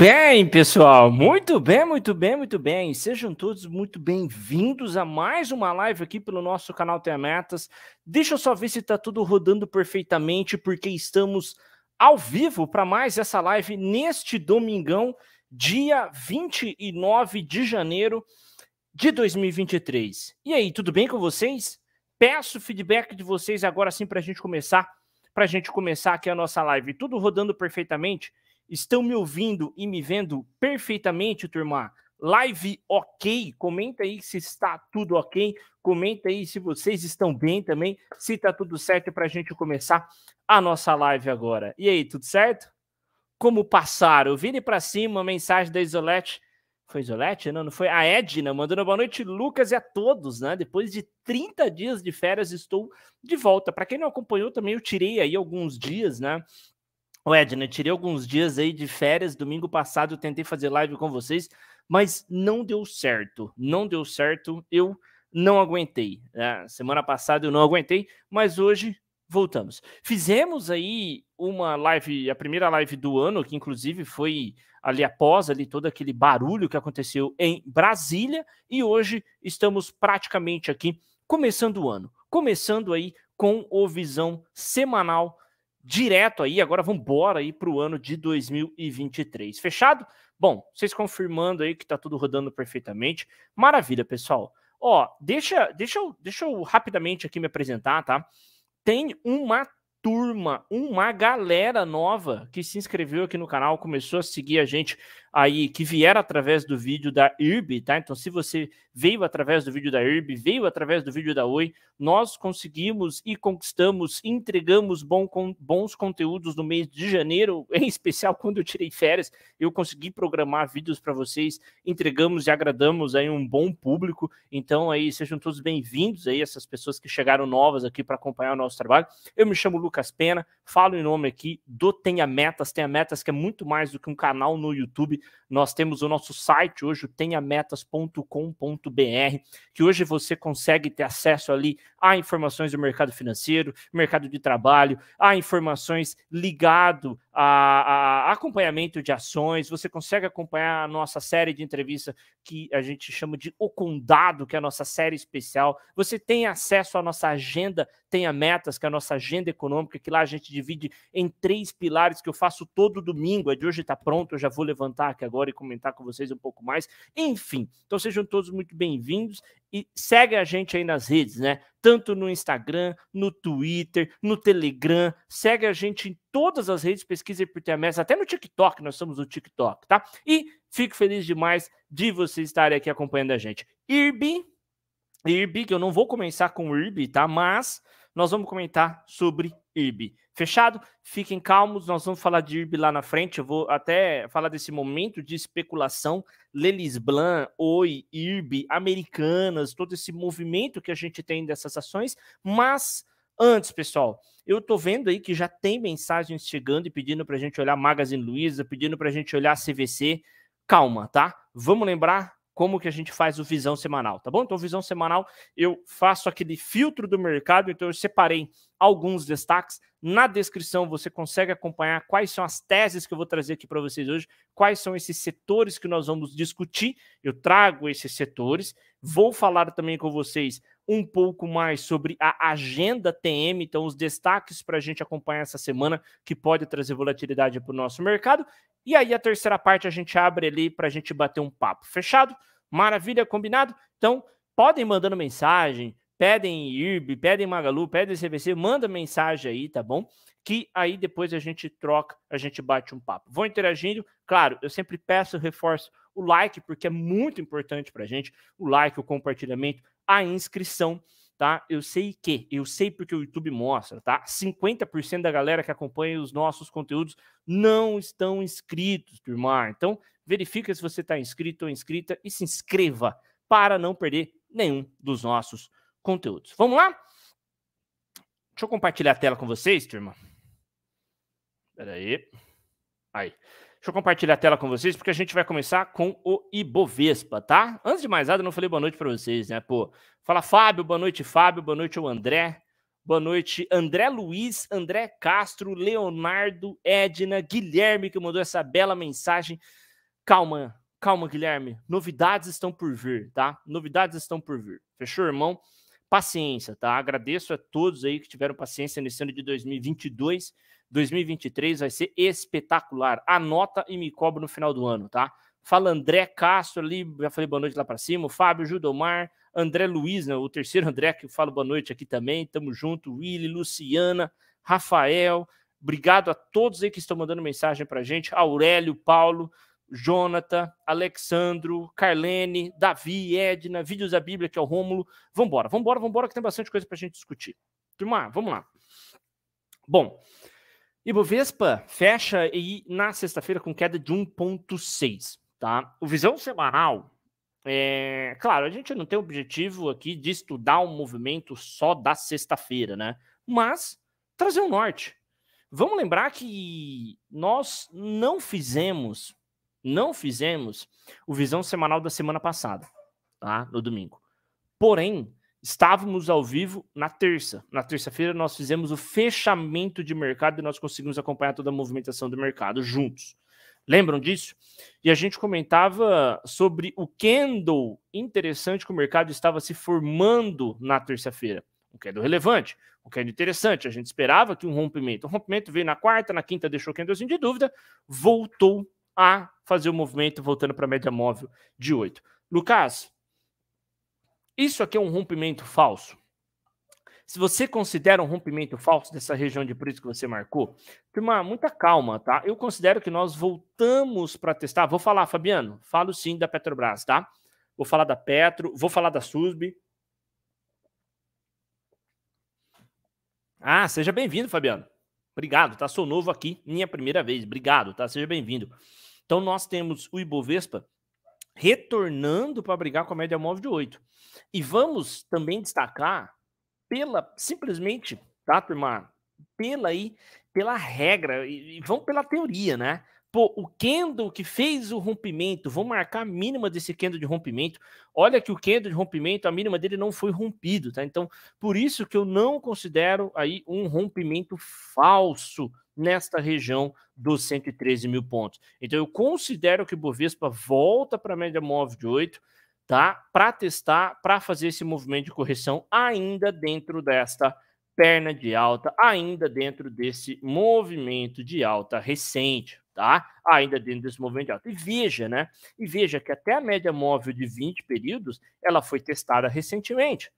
bem, pessoal. Muito bem, muito bem, muito bem. Sejam todos muito bem-vindos a mais uma live aqui pelo nosso canal Tem Metas. Deixa eu só ver se está tudo rodando perfeitamente, porque estamos ao vivo para mais essa live neste domingão, dia 29 de janeiro de 2023. E aí, tudo bem com vocês? Peço feedback de vocês agora sim para a gente começar, para a gente começar aqui a nossa live. Tudo rodando perfeitamente? Estão me ouvindo e me vendo perfeitamente, turma? Live ok? Comenta aí se está tudo ok. Comenta aí se vocês estão bem também, se está tudo certo para a gente começar a nossa live agora. E aí, tudo certo? Como passaram? Vire para cima, mensagem da Isolete. Foi Isolete? Não, não foi? A Edna mandando boa noite, Lucas e a todos, né? Depois de 30 dias de férias, estou de volta. Para quem não acompanhou, também eu tirei aí alguns dias, né? Ô Edna, tirei alguns dias aí de férias. Domingo passado eu tentei fazer live com vocês, mas não deu certo. Não deu certo. Eu não aguentei. Né? Semana passada eu não aguentei, mas hoje voltamos. Fizemos aí uma live, a primeira live do ano, que inclusive foi ali após ali todo aquele barulho que aconteceu em Brasília, e hoje estamos praticamente aqui começando o ano. Começando aí com o Visão Semanal direto aí, agora vamos embora aí para o ano de 2023. Fechado? Bom, vocês confirmando aí que tá tudo rodando perfeitamente. Maravilha, pessoal. Ó, deixa, deixa, eu, deixa eu rapidamente aqui me apresentar, tá? Tem uma turma, uma galera nova que se inscreveu aqui no canal, começou a seguir a gente aí que vieram através do vídeo da IRB, tá? Então, se você veio através do vídeo da IRB, veio através do vídeo da Oi, nós conseguimos e conquistamos, entregamos bom, com, bons conteúdos no mês de janeiro, em especial quando eu tirei férias, eu consegui programar vídeos para vocês, entregamos e agradamos aí um bom público. Então, aí sejam todos bem-vindos aí essas pessoas que chegaram novas aqui para acompanhar o nosso trabalho. Eu me chamo Lucas Pena, Falo em nome aqui do Tenha Metas. Tenha Metas que é muito mais do que um canal no YouTube. Nós temos o nosso site hoje, tenhametas.com.br, que hoje você consegue ter acesso ali a informações do mercado financeiro, mercado de trabalho, a informações ligado a, a, acompanhamento de ações, você consegue acompanhar a nossa série de entrevista que a gente chama de O Condado, que é a nossa série especial. Você tem acesso à nossa agenda, tenha metas, que é a nossa agenda econômica, que lá a gente divide em três pilares que eu faço todo domingo. A é de hoje está pronto, eu já vou levantar aqui agora e comentar com vocês um pouco mais. Enfim, então sejam todos muito bem-vindos e segue a gente aí nas redes, né? Tanto no Instagram, no Twitter, no Telegram, segue a gente em todas as redes, pesquisa por TMS, até no TikTok, nós somos o TikTok, tá? E fico feliz demais de vocês estarem aqui acompanhando a gente. Irbi, IRB, que eu não vou começar com o Irbi, tá? Mas nós vamos comentar sobre IRB. Fechado? Fiquem calmos, nós vamos falar de IRB lá na frente. Eu vou até falar desse momento de especulação, Lelis Blanc, Oi, IRB, Americanas, todo esse movimento que a gente tem dessas ações. Mas antes, pessoal, eu tô vendo aí que já tem mensagens chegando e pedindo para a gente olhar Magazine Luiza, pedindo para a gente olhar CVC. Calma, tá? Vamos lembrar como que a gente faz o visão semanal, tá bom? Então, visão semanal, eu faço aquele filtro do mercado, então eu separei alguns destaques. Na descrição você consegue acompanhar quais são as teses que eu vou trazer aqui para vocês hoje, quais são esses setores que nós vamos discutir. Eu trago esses setores, vou falar também com vocês um pouco mais sobre a agenda TM, então os destaques para a gente acompanhar essa semana, que pode trazer volatilidade para o nosso mercado. E aí a terceira parte a gente abre ali para a gente bater um papo. Fechado? Maravilha, combinado? Então, podem mandando mensagem, pedem IRB, pedem Magalu, pedem CVC, manda mensagem aí, tá bom? Que aí depois a gente troca, a gente bate um papo. Vão interagindo, claro, eu sempre peço, reforço o like, porque é muito importante para a gente, o like, o compartilhamento, a inscrição, tá? Eu sei que, eu sei porque o YouTube mostra, tá? 50% da galera que acompanha os nossos conteúdos não estão inscritos, turma. Então, verifica se você está inscrito ou inscrita e se inscreva para não perder nenhum dos nossos conteúdos. Vamos lá? Deixa eu compartilhar a tela com vocês, turma. Pera aí. Aí. Deixa eu compartilhar a tela com vocês, porque a gente vai começar com o Ibovespa, tá? Antes de mais nada, eu não falei boa noite para vocês, né? Pô, fala Fábio, boa noite, Fábio, boa noite ao André, boa noite André Luiz, André Castro, Leonardo, Edna, Guilherme, que mandou essa bela mensagem. Calma, calma, Guilherme, novidades estão por vir, tá? Novidades estão por vir. Fechou, irmão? Paciência, tá? Agradeço a todos aí que tiveram paciência nesse ano de 2022 2023 vai ser espetacular. Anota e me cobra no final do ano, tá? Fala André Castro ali, já falei boa noite lá para cima. O Fábio Judomar, André Luiz, né, o terceiro André que eu falo boa noite aqui também. Tamo junto, Willi, Luciana, Rafael. Obrigado a todos aí que estão mandando mensagem para gente. Aurélio, Paulo, Jonathan, Alexandro, Carlene, Davi, Edna, Vídeos da Bíblia, que é o Rômulo. Vambora, vambora, vambora, que tem bastante coisa para gente discutir. Turma, vamos lá. Bom, Ibovespa fecha e na sexta-feira com queda de 1,6. Tá? O visão semanal, é, claro, a gente não tem o objetivo aqui de estudar um movimento só da sexta-feira, né? Mas trazer um norte. Vamos lembrar que nós não fizemos, não fizemos o visão semanal da semana passada, tá? No domingo. Porém, Estávamos ao vivo na terça. Na terça-feira, nós fizemos o fechamento de mercado e nós conseguimos acompanhar toda a movimentação do mercado juntos. Lembram disso? E a gente comentava sobre o candle interessante que o mercado estava se formando na terça-feira. Um candle relevante, um candle interessante. A gente esperava que um rompimento. Um rompimento veio na quarta, na quinta deixou o candlezinho de dúvida, voltou a fazer o movimento, voltando para a média móvel de 8. Lucas, isso aqui é um rompimento falso. Se você considera um rompimento falso dessa região de preço que você marcou, turma, muita calma, tá? Eu considero que nós voltamos para testar. Vou falar, Fabiano, falo sim da Petrobras, tá? Vou falar da Petro, vou falar da SUSB. Ah, seja bem-vindo, Fabiano. Obrigado, tá? Sou novo aqui, minha primeira vez. Obrigado, tá? Seja bem-vindo. Então, nós temos o Ibovespa retornando para brigar com a média móvel de 8. E vamos também destacar pela simplesmente, tá, turma, pela aí, pela regra e, e vamos pela teoria, né? Pô, o candle que fez o rompimento, vou marcar a mínima desse candle de rompimento. Olha que o candle de rompimento, a mínima dele não foi rompido, tá? Então, por isso que eu não considero aí um rompimento falso nesta região dos 113 mil pontos. Então eu considero que o Bovespa volta para a média móvel de 8, tá? Para testar, para fazer esse movimento de correção ainda dentro desta perna de alta, ainda dentro desse movimento de alta recente, tá? Ainda dentro desse movimento de alta. E veja, né? E veja que até a média móvel de 20 períodos, ela foi testada recentemente.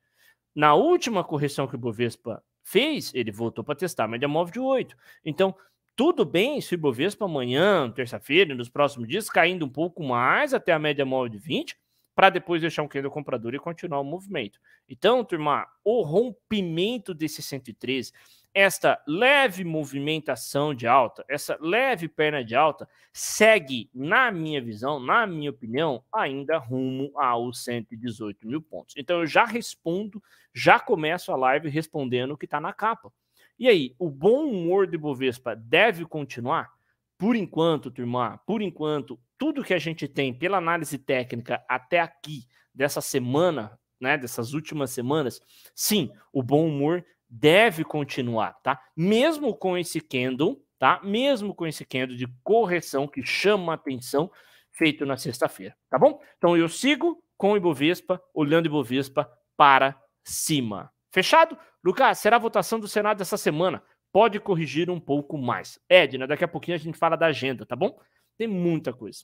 Na última correção que o Bovespa Fez, ele voltou para testar a média móvel de 8. Então, tudo bem se o Ibovespa amanhã, terça-feira, nos próximos dias, caindo um pouco mais até a média móvel de 20, para depois deixar um candle comprador e continuar o movimento. Então, turma, o rompimento desse 113 esta leve movimentação de alta, essa leve perna de alta, segue, na minha visão, na minha opinião, ainda rumo aos 118 mil pontos. Então eu já respondo, já começo a live respondendo o que está na capa. E aí, o bom humor do Bovespa deve continuar? Por enquanto, turma, por enquanto, tudo que a gente tem pela análise técnica até aqui dessa semana, né, dessas últimas semanas, sim, o bom humor deve continuar, tá? Mesmo com esse candle, tá? Mesmo com esse candle de correção que chama atenção feito na sexta-feira, tá bom? Então eu sigo com o Ibovespa, olhando o Ibovespa para cima. Fechado? Lucas, será a votação do Senado essa semana? Pode corrigir um pouco mais. Edna, daqui a pouquinho a gente fala da agenda, tá bom? Tem muita coisa.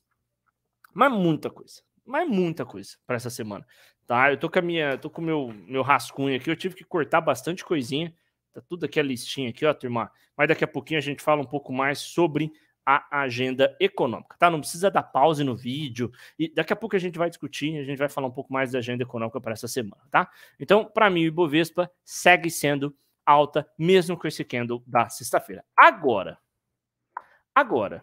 Mas muita coisa. Mas muita coisa para essa semana. Tá, eu tô com a minha, tô com meu meu rascunho aqui, eu tive que cortar bastante coisinha. Tá tudo aqui a listinha aqui, ó, turma. Mas daqui a pouquinho a gente fala um pouco mais sobre a agenda econômica, tá? Não precisa dar pause no vídeo e daqui a pouco a gente vai discutir, a gente vai falar um pouco mais da agenda econômica para essa semana, tá? Então, para mim o Ibovespa segue sendo alta mesmo com esse candle da sexta-feira. Agora, agora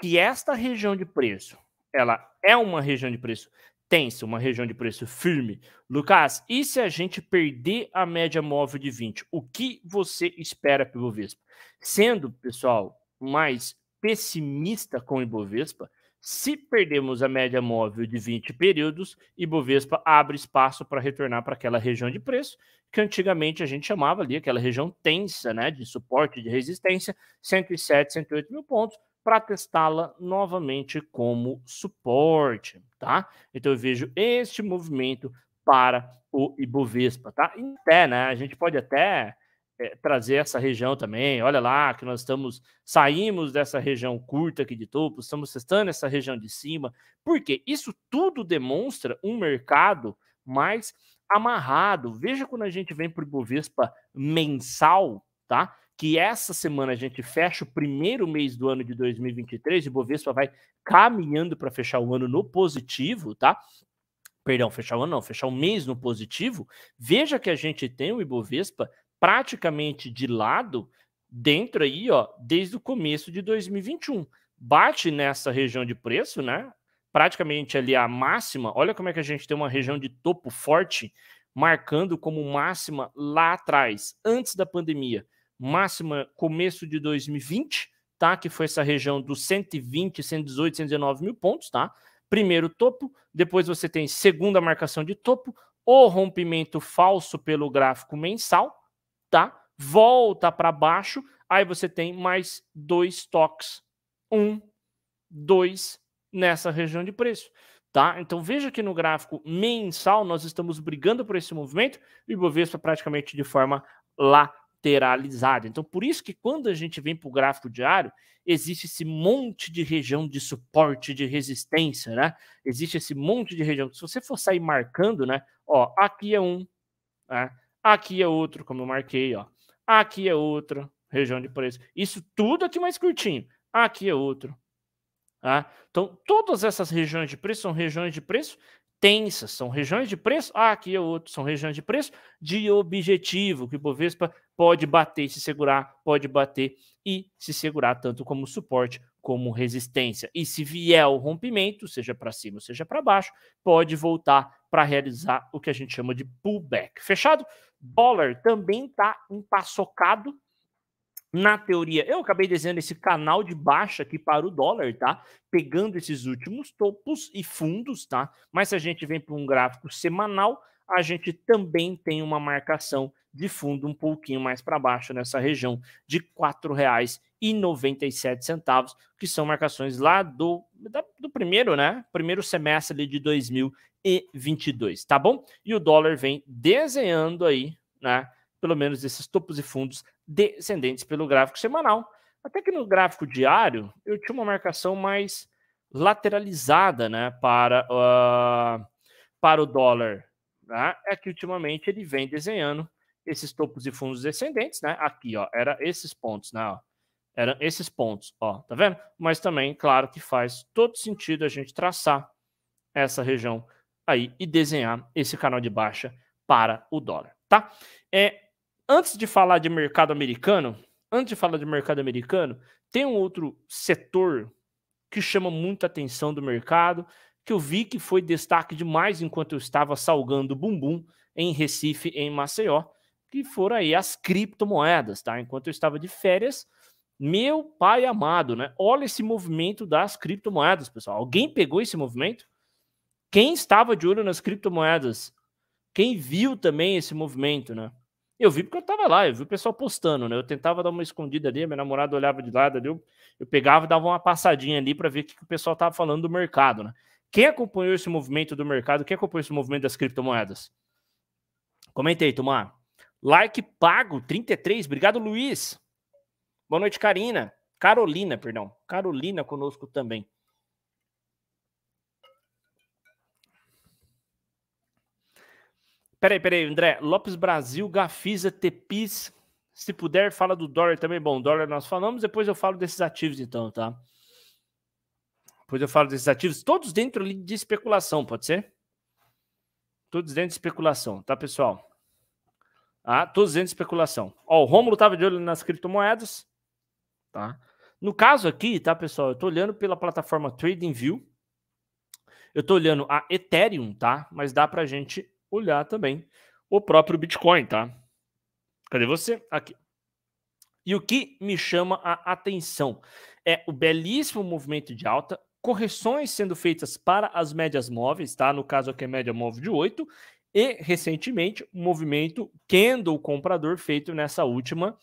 que esta região de preço, ela é uma região de preço tensa, uma região de preço firme. Lucas, e se a gente perder a média móvel de 20, o que você espera para o Ibovespa? Sendo, pessoal, mais pessimista com o Ibovespa, se perdemos a média móvel de 20 períodos, Ibovespa abre espaço para retornar para aquela região de preço que antigamente a gente chamava ali, aquela região tensa, né, de suporte, de resistência, 107, 108 mil pontos para testá-la novamente como suporte, tá? Então eu vejo este movimento para o Ibovespa, tá? E até, né? A gente pode até é, trazer essa região também. Olha lá que nós estamos saímos dessa região curta aqui de topo, estamos testando essa região de cima, porque isso tudo demonstra um mercado mais amarrado. Veja quando a gente vem para o Ibovespa mensal, tá? que essa semana a gente fecha o primeiro mês do ano de 2023 e Bovespa vai caminhando para fechar o ano no positivo, tá? Perdão, fechar o ano não, fechar o mês no positivo. Veja que a gente tem o Ibovespa praticamente de lado dentro aí, ó, desde o começo de 2021. Bate nessa região de preço, né? Praticamente ali a máxima. Olha como é que a gente tem uma região de topo forte marcando como máxima lá atrás, antes da pandemia máxima começo de 2020, tá? Que foi essa região dos 120, 118, 119 mil pontos, tá? Primeiro topo, depois você tem segunda marcação de topo, o rompimento falso pelo gráfico mensal, tá? Volta para baixo, aí você tem mais dois toques, um, dois nessa região de preço. Tá? Então veja que no gráfico mensal nós estamos brigando por esse movimento e o Ibovespa praticamente de forma lá lateralizado. Então, por isso que quando a gente vem para o gráfico diário, existe esse monte de região de suporte, de resistência, né? Existe esse monte de região. Se você for sair marcando, né? Ó, aqui é um, né? aqui é outro, como eu marquei, ó. Aqui é outra região de preço. Isso tudo aqui mais curtinho. Aqui é outro. Tá? Então, todas essas regiões de preço são regiões de preço tensas, são regiões de preço, ah, aqui é outro, são regiões de preço de objetivo, que o Bovespa pode bater se segurar, pode bater e se segurar tanto como suporte como resistência. E se vier o rompimento, seja para cima, seja para baixo, pode voltar para realizar o que a gente chama de pullback. Fechado? Dólar também está empaçocado na teoria, eu acabei desenhando esse canal de baixa aqui para o dólar, tá? Pegando esses últimos topos e fundos, tá? Mas se a gente vem para um gráfico semanal, a gente também tem uma marcação de fundo um pouquinho mais para baixo nessa região de R$ 4,97, que são marcações lá do, do primeiro, né? Primeiro semestre de 2022, tá bom? E o dólar vem desenhando aí, né? pelo menos esses topos e fundos descendentes pelo gráfico semanal. Até que no gráfico diário eu tinha uma marcação mais lateralizada né, para, uh, para o dólar. Né? É que ultimamente ele vem desenhando esses topos e fundos descendentes, né? Aqui, ó, era esses pontos, né? Ó, eram esses pontos, ó, tá vendo? Mas também, claro, que faz todo sentido a gente traçar essa região aí e desenhar esse canal de baixa para o dólar, tá? É, Antes de falar de mercado americano, antes de falar de mercado americano, tem um outro setor que chama muita atenção do mercado, que eu vi que foi destaque demais enquanto eu estava salgando bumbum em Recife, em Maceió, que foram aí as criptomoedas, tá? Enquanto eu estava de férias, meu pai amado, né? Olha esse movimento das criptomoedas, pessoal. Alguém pegou esse movimento? Quem estava de olho nas criptomoedas? Quem viu também esse movimento, né? Eu vi porque eu tava lá, eu vi o pessoal postando, né? Eu tentava dar uma escondida ali, minha namorada olhava de lado ali, eu, eu pegava e dava uma passadinha ali para ver o que, que o pessoal tava falando do mercado, né? Quem acompanhou esse movimento do mercado, quem acompanhou esse movimento das criptomoedas? Comentei, Tomá. Tomar. Like pago, 33. Obrigado, Luiz. Boa noite, Karina. Carolina, perdão. Carolina conosco também. Peraí, peraí, André. Lopes Brasil, Gafisa, Tepis. Se puder, fala do dólar também. Bom, dólar nós falamos, depois eu falo desses ativos, então, tá? Depois eu falo desses ativos, todos dentro de especulação, pode ser? Todos dentro de especulação, tá, pessoal? Ah, todos dentro de especulação. Ó, o Rômulo tava de olho nas criptomoedas, tá? No caso aqui, tá, pessoal? Eu tô olhando pela plataforma TradingView. Eu tô olhando a Ethereum, tá? Mas dá pra gente olhar também o próprio Bitcoin, tá? Cadê você? Aqui. E o que me chama a atenção é o belíssimo movimento de alta, correções sendo feitas para as médias móveis, tá? No caso aqui é média móvel de 8, e recentemente o movimento candle comprador feito nessa última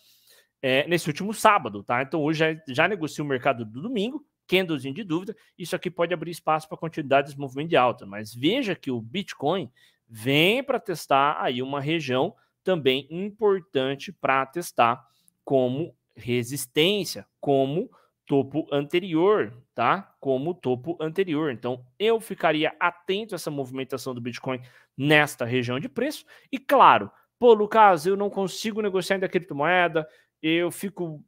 é, nesse último sábado, tá? Então hoje já, já negocia o mercado do domingo, candlezinho de dúvida, isso aqui pode abrir espaço para continuidade desse movimento de alta, mas veja que o Bitcoin vem para testar aí uma região também importante para testar como resistência, como topo anterior, tá? Como topo anterior. Então, eu ficaria atento a essa movimentação do Bitcoin nesta região de preço. E claro, pô, Lucas, eu não consigo negociar ainda criptomoeda, eu fico.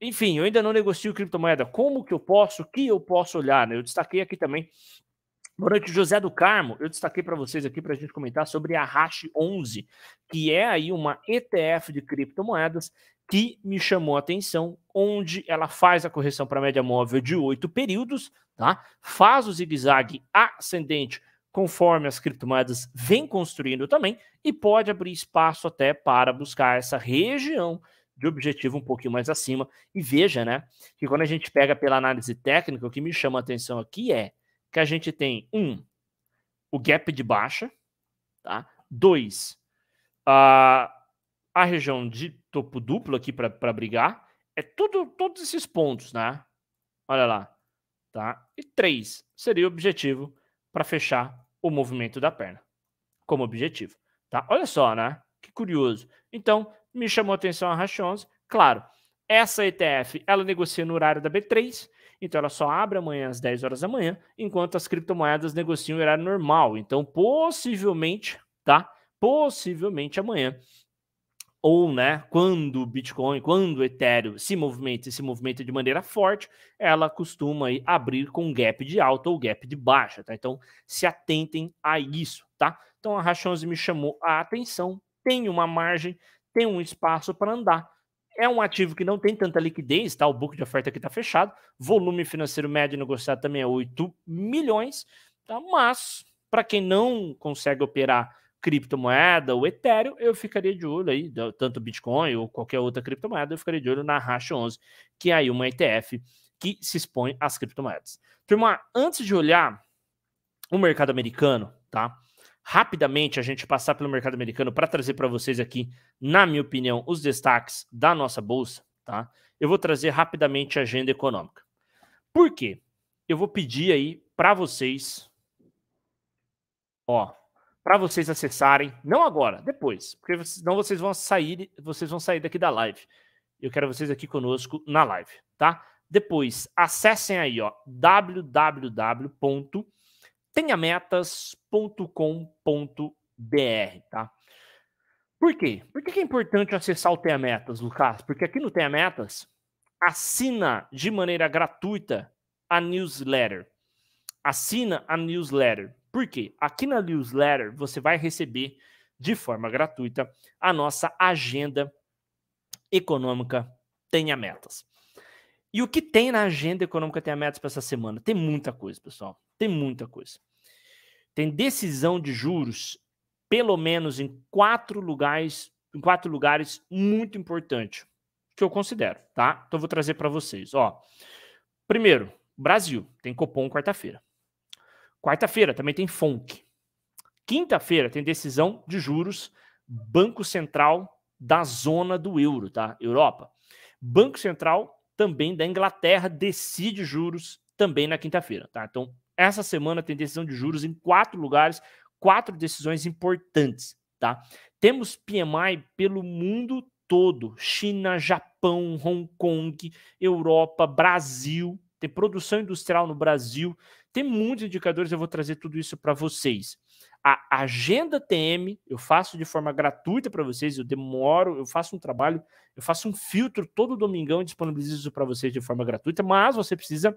Enfim, eu ainda não negocio criptomoeda. Como que eu posso? O que eu posso olhar? Né? Eu destaquei aqui também Boa noite, José do Carmo. Eu destaquei para vocês aqui para a gente comentar sobre a Hash 11, que é aí uma ETF de criptomoedas que me chamou a atenção, onde ela faz a correção para a média móvel de oito períodos, tá? Faz o zigue-zague ascendente conforme as criptomoedas vêm construindo também e pode abrir espaço até para buscar essa região de objetivo um pouquinho mais acima. E veja, né, que quando a gente pega pela análise técnica, o que me chama a atenção aqui é que a gente tem, um, o gap de baixa, tá? Dois, a, a região de topo duplo aqui para brigar. É tudo, todos esses pontos, né? Olha lá, tá? E três seria o objetivo para fechar o movimento da perna como objetivo, tá? Olha só, né? Que curioso. Então, me chamou a atenção a Rash 11. Claro, essa ETF, ela negocia no horário da B3, então ela só abre amanhã às 10 horas da manhã, enquanto as criptomoedas negociam o horário normal. Então, possivelmente, tá? Possivelmente amanhã ou né, quando o Bitcoin, quando o Ethereum se movimenta e se movimenta de maneira forte, ela costuma abrir com gap de alta ou gap de baixa, tá? Então se atentem a isso, tá? Então a Rachonze me chamou a atenção, tem uma margem, tem um espaço para andar. É um ativo que não tem tanta liquidez, tá? O book de oferta aqui está fechado. Volume financeiro médio negociado também é 8 milhões, tá? Mas, para quem não consegue operar criptomoeda, o Ethereum, eu ficaria de olho aí, tanto Bitcoin ou qualquer outra criptomoeda, eu ficaria de olho na Racha 11, que é aí uma ETF que se expõe às criptomoedas. Turma, antes de olhar o mercado americano, tá? rapidamente a gente passar pelo mercado americano para trazer para vocês aqui, na minha opinião, os destaques da nossa bolsa, tá? Eu vou trazer rapidamente a agenda econômica. Por quê? Eu vou pedir aí para vocês, ó, para vocês acessarem, não agora, depois, porque senão vocês vão sair, vocês vão sair daqui da live. Eu quero vocês aqui conosco na live, tá? Depois, acessem aí, ó, www tenhametas.com.br, tá? Por quê? Por que é importante acessar o Tenha Metas, Lucas? Porque aqui no Tenha Metas, assina de maneira gratuita a newsletter. Assina a newsletter. Por quê? Aqui na newsletter você vai receber de forma gratuita a nossa agenda econômica Tenha Metas. E o que tem na agenda econômica Tenha Metas para essa semana? Tem muita coisa, pessoal. Tem muita coisa tem decisão de juros, pelo menos em quatro lugares, em quatro lugares muito importante, que eu considero, tá? Então eu vou trazer para vocês, ó. Primeiro, Brasil, tem Copom quarta-feira. Quarta-feira também tem FONC. Quinta-feira tem decisão de juros, Banco Central da zona do euro, tá? Europa. Banco Central também da Inglaterra decide juros também na quinta-feira, tá? Então, essa semana tem decisão de juros em quatro lugares, quatro decisões importantes, tá? Temos PMI pelo mundo todo: China, Japão, Hong Kong, Europa, Brasil. Tem produção industrial no Brasil. Tem muitos indicadores, eu vou trazer tudo isso para vocês. A agenda TM eu faço de forma gratuita para vocês, eu demoro, eu faço um trabalho, eu faço um filtro todo domingão, disponibilizo isso para vocês de forma gratuita, mas você precisa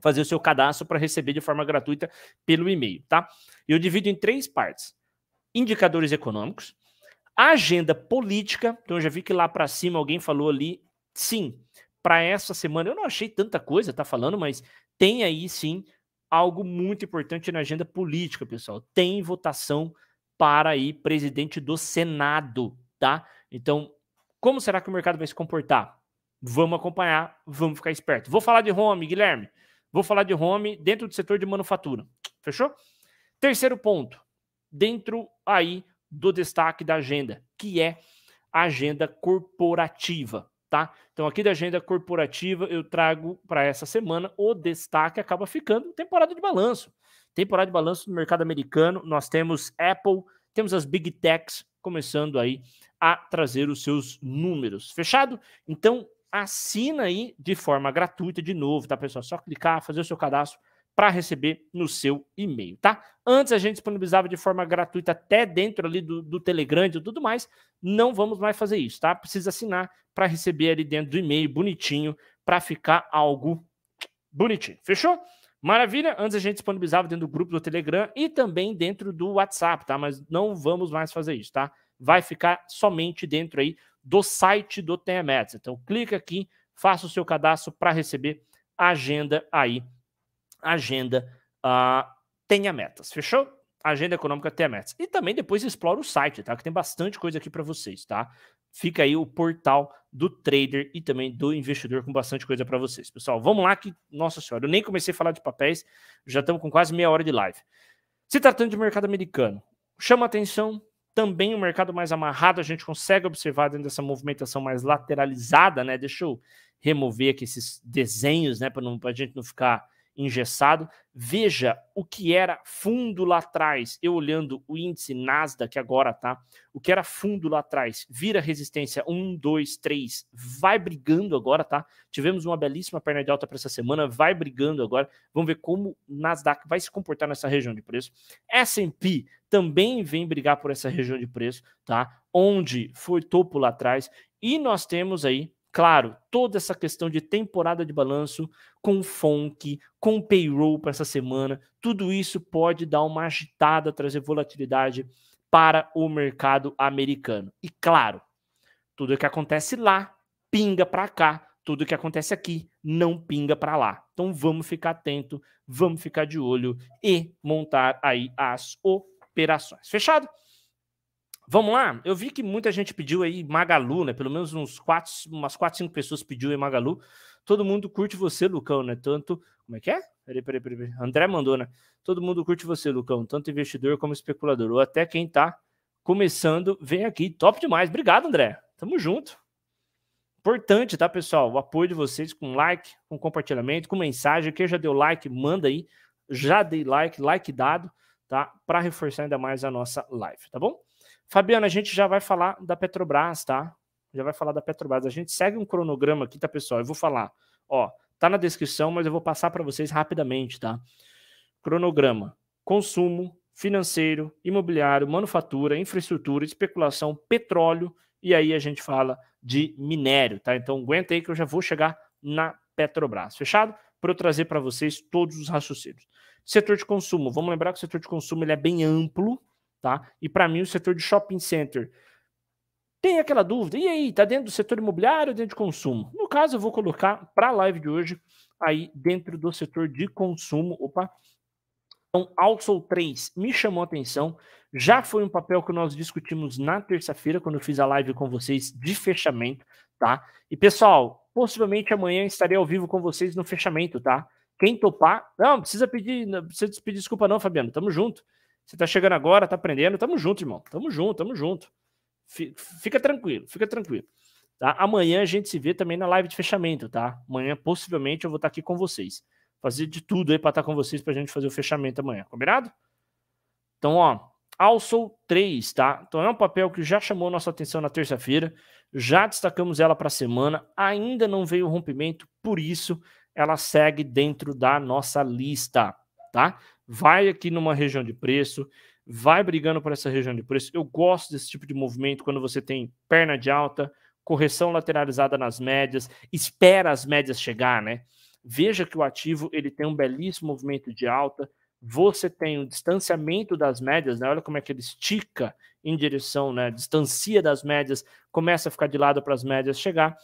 fazer o seu cadastro para receber de forma gratuita pelo e-mail, tá? Eu divido em três partes: indicadores econômicos, agenda política. Então eu já vi que lá para cima alguém falou ali, sim, para essa semana eu não achei tanta coisa, tá falando, mas tem aí sim algo muito importante na agenda política, pessoal. Tem votação para aí presidente do Senado, tá? Então, como será que o mercado vai se comportar? Vamos acompanhar, vamos ficar esperto. Vou falar de home, Guilherme. Vou falar de home dentro do setor de manufatura. Fechou? Terceiro ponto, dentro aí do destaque da agenda, que é a agenda corporativa, tá? Então aqui da agenda corporativa eu trago para essa semana o destaque acaba ficando temporada de balanço. Temporada de balanço no mercado americano, nós temos Apple, temos as Big Techs começando aí a trazer os seus números. Fechado? Então assina aí de forma gratuita de novo, tá, pessoal? É só clicar, fazer o seu cadastro para receber no seu e-mail, tá? Antes a gente disponibilizava de forma gratuita até dentro ali do, do Telegram e tudo mais. Não vamos mais fazer isso, tá? Precisa assinar para receber ali dentro do e-mail bonitinho, para ficar algo bonitinho. Fechou? Maravilha? Antes a gente disponibilizava dentro do grupo do Telegram e também dentro do WhatsApp, tá? Mas não vamos mais fazer isso, tá? Vai ficar somente dentro aí do site do TMETS. Então, clica aqui, faça o seu cadastro para receber a agenda aí, agenda uh, Tenha Metas, fechou? Agenda Econômica Tenha Metas. E também depois explora o site, tá? Que tem bastante coisa aqui para vocês, tá? Fica aí o portal do trader e também do investidor com bastante coisa para vocês. Pessoal, vamos lá que, nossa senhora, eu nem comecei a falar de papéis, já estamos com quase meia hora de live. Se tratando de mercado americano, chama atenção também um mercado mais amarrado, a gente consegue observar dentro dessa movimentação mais lateralizada, né? Deixa eu remover aqui esses desenhos, né, para a gente não ficar engessado. Veja o que era fundo lá atrás, eu olhando o índice Nasdaq agora, tá? O que era fundo lá atrás, vira resistência 1, 2, 3, vai brigando agora, tá? Tivemos uma belíssima perna de alta para essa semana, vai brigando agora. Vamos ver como o Nasdaq vai se comportar nessa região de preço. S&P também vem brigar por essa região de preço, tá? Onde foi topo lá atrás e nós temos aí Claro, toda essa questão de temporada de balanço, com funk, com payroll para essa semana, tudo isso pode dar uma agitada, trazer volatilidade para o mercado americano. E claro, tudo o que acontece lá pinga para cá, tudo o que acontece aqui não pinga para lá. Então vamos ficar atento, vamos ficar de olho e montar aí as operações. Fechado? Vamos lá? Eu vi que muita gente pediu aí Magalu, né? Pelo menos uns quatro, umas 4, 5 pessoas pediu aí Magalu. Todo mundo curte você, Lucão, né? Tanto. Como é que é? Peraí, peraí, peraí. André mandou, né? Todo mundo curte você, Lucão, tanto investidor como especulador, ou até quem tá começando, vem aqui. Top demais. Obrigado, André. Tamo junto. Importante, tá, pessoal? O apoio de vocês com like, com compartilhamento, com mensagem. Quem já deu like, manda aí. Já dei like, like dado, tá? Para reforçar ainda mais a nossa live, tá bom? Fabiano, a gente já vai falar da Petrobras, tá? Já vai falar da Petrobras. A gente segue um cronograma aqui, tá, pessoal? Eu vou falar. Ó, tá na descrição, mas eu vou passar para vocês rapidamente, tá? Cronograma: consumo, financeiro, imobiliário, manufatura, infraestrutura, especulação, petróleo e aí a gente fala de minério, tá? Então aguenta aí que eu já vou chegar na Petrobras. Fechado? Para eu trazer para vocês todos os raciocínios. Setor de consumo. Vamos lembrar que o setor de consumo ele é bem amplo, tá? E para mim o setor de shopping center tem aquela dúvida, e aí, tá dentro do setor imobiliário ou dentro de consumo? No caso, eu vou colocar para a live de hoje aí dentro do setor de consumo, opa. Então, Alsol 3 me chamou a atenção, já foi um papel que nós discutimos na terça-feira quando eu fiz a live com vocês de fechamento, tá? E pessoal, possivelmente amanhã estarei ao vivo com vocês no fechamento, tá? Quem topar, não, precisa pedir, não precisa pedir desculpa não, Fabiano, tamo junto. Você tá chegando agora, tá aprendendo. Tamo junto, irmão. Tamo junto, tamo junto. Fica tranquilo, fica tranquilo. Tá? Amanhã a gente se vê também na live de fechamento, tá? Amanhã, possivelmente, eu vou estar tá aqui com vocês. Fazer de tudo aí para estar tá com vocês pra gente fazer o fechamento amanhã, combinado? Então, ó, Also 3, tá? Então é um papel que já chamou nossa atenção na terça-feira, já destacamos ela para a semana, ainda não veio o rompimento, por isso ela segue dentro da nossa lista tá? Vai aqui numa região de preço, vai brigando por essa região de preço. Eu gosto desse tipo de movimento quando você tem perna de alta, correção lateralizada nas médias, espera as médias chegar, né? Veja que o ativo ele tem um belíssimo movimento de alta, você tem um distanciamento das médias, né? Olha como é que ele estica em direção, né? Distancia das médias, começa a ficar de lado para as médias chegar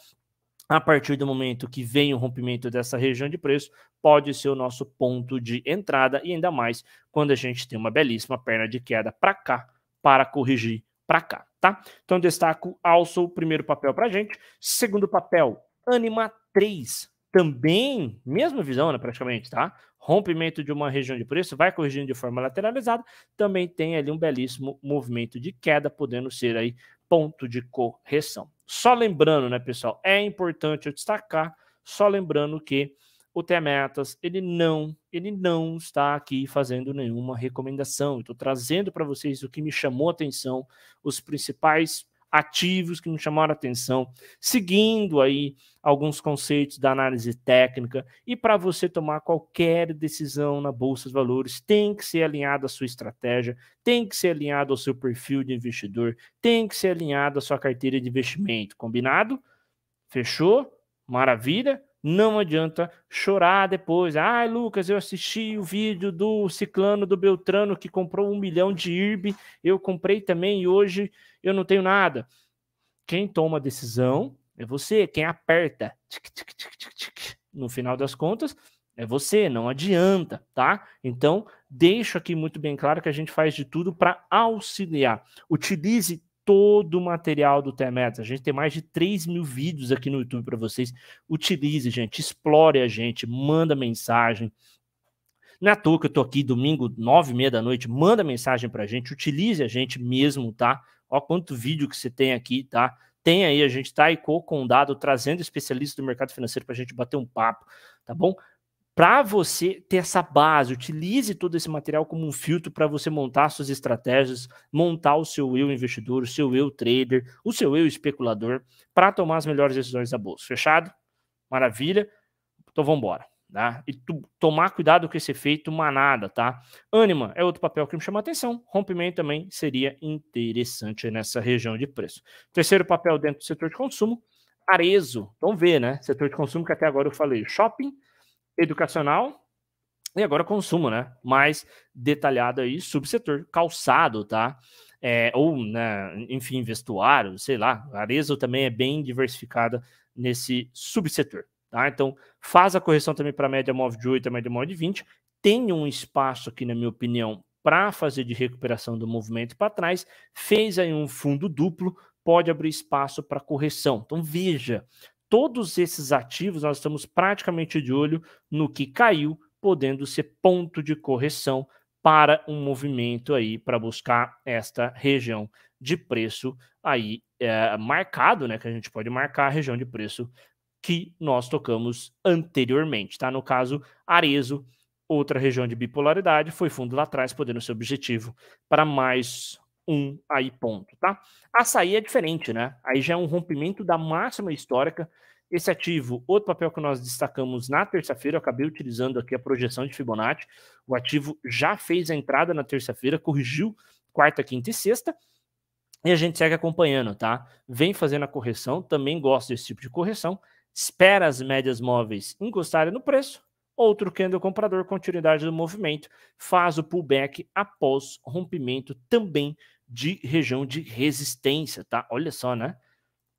a partir do momento que vem o rompimento dessa região de preço, pode ser o nosso ponto de entrada e ainda mais quando a gente tem uma belíssima perna de queda para cá para corrigir para cá, tá? Então destaco also primeiro papel para gente, segundo papel Anima 3 também mesma visão, né, praticamente, tá? Rompimento de uma região de preço vai corrigindo de forma lateralizada, também tem ali um belíssimo movimento de queda, podendo ser aí ponto de correção. Só lembrando, né, pessoal, é importante eu destacar, só lembrando que o Temetas, ele não, ele não está aqui fazendo nenhuma recomendação. Estou trazendo para vocês o que me chamou a atenção, os principais ativos que me chamaram a atenção, seguindo aí alguns conceitos da análise técnica. E para você tomar qualquer decisão na bolsa de valores, tem que ser alinhado à sua estratégia, tem que ser alinhado ao seu perfil de investidor, tem que ser alinhado à sua carteira de investimento. Combinado? Fechou? Maravilha? Não adianta chorar depois. Ah, Lucas, eu assisti o vídeo do ciclano do Beltrano que comprou um milhão de IRB. Eu comprei também e hoje eu não tenho nada. Quem toma a decisão é você, quem aperta. Tic, tic, tic, no final das contas, é você, não adianta, tá? Então, deixo aqui muito bem claro que a gente faz de tudo para auxiliar. Utilize todo o material do Temetas. A gente tem mais de 3 mil vídeos aqui no YouTube para vocês. Utilize, gente, explore a gente, manda mensagem. Não é à toa que eu tô aqui domingo, nove e meia da noite, manda mensagem para a gente, utilize a gente mesmo, tá? Ó, quanto vídeo que você tem aqui, tá? Tem aí, a gente tá aí com dado, trazendo especialistas do mercado financeiro para a gente bater um papo, tá bom? Para você ter essa base, utilize todo esse material como um filtro para você montar suas estratégias, montar o seu eu investidor, o seu eu trader, o seu eu especulador, para tomar as melhores decisões da bolsa. Fechado? Maravilha? Então vamos embora. Tá? E tu, tomar cuidado com esse efeito manada, tá? Ânima é outro papel que me chama atenção. Rompimento também seria interessante nessa região de preço. Terceiro papel dentro do setor de consumo, Arezo. Vamos ver, né? Setor de consumo que até agora eu falei shopping, educacional e agora consumo, né? Mais detalhado aí, subsetor calçado, tá? É, ou, né, enfim, vestuário, sei lá. Arezo também é bem diversificada nesse subsetor. Tá? Então, faz a correção também para a média móvel de 8 a média móvel de 20. Tem um espaço aqui, na minha opinião, para fazer de recuperação do movimento para trás. Fez aí um fundo duplo, pode abrir espaço para correção. Então, veja, todos esses ativos nós estamos praticamente de olho no que caiu, podendo ser ponto de correção para um movimento aí para buscar esta região de preço aí é, marcado, né? Que a gente pode marcar a região de preço que nós tocamos anteriormente, tá? No caso, Arezo, outra região de bipolaridade, foi fundo lá atrás, podendo ser objetivo para mais um aí ponto, tá? Açaí é diferente, né? Aí já é um rompimento da máxima histórica. Esse ativo, outro papel que nós destacamos na terça-feira, eu acabei utilizando aqui a projeção de Fibonacci. O ativo já fez a entrada na terça-feira, corrigiu quarta, quinta e sexta, e a gente segue acompanhando, tá? Vem fazendo a correção, também gosto desse tipo de correção espera as médias móveis encostarem no preço, outro candle comprador, continuidade do movimento, faz o pullback após rompimento também de região de resistência, tá? Olha só, né?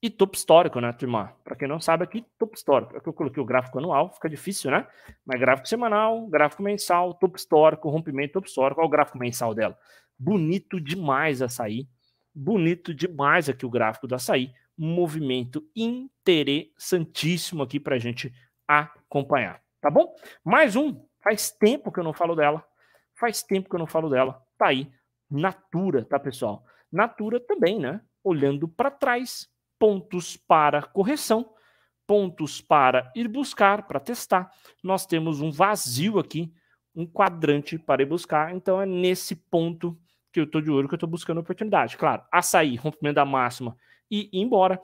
E topo histórico, né, turma? Para quem não sabe, aqui topo histórico. Aqui é eu coloquei o gráfico anual, fica difícil, né? Mas gráfico semanal, gráfico mensal, topo histórico, rompimento, topo histórico. Olha o gráfico mensal dela. Bonito demais açaí. Bonito demais aqui o gráfico do açaí um movimento interessantíssimo aqui para a gente acompanhar, tá bom? Mais um, faz tempo que eu não falo dela, faz tempo que eu não falo dela, tá aí, Natura, tá pessoal? Natura também, né? Olhando para trás, pontos para correção, pontos para ir buscar, para testar. Nós temos um vazio aqui, um quadrante para ir buscar, então é nesse ponto que eu estou de olho que eu estou buscando oportunidade. Claro, açaí, rompimento da máxima, e ir embora.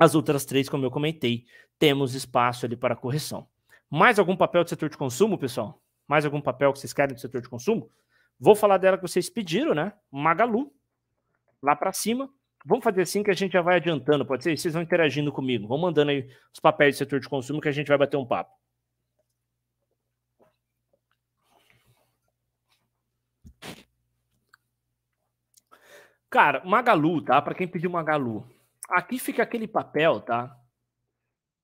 As outras três, como eu comentei, temos espaço ali para correção. Mais algum papel do setor de consumo, pessoal? Mais algum papel que vocês querem do setor de consumo? Vou falar dela que vocês pediram, né? Magalu, lá para cima. Vamos fazer assim que a gente já vai adiantando, pode ser? Vocês vão interagindo comigo, vão mandando aí os papéis do setor de consumo que a gente vai bater um papo. Cara, Magalu, tá? Para quem pediu Magalu. Aqui fica aquele papel, tá?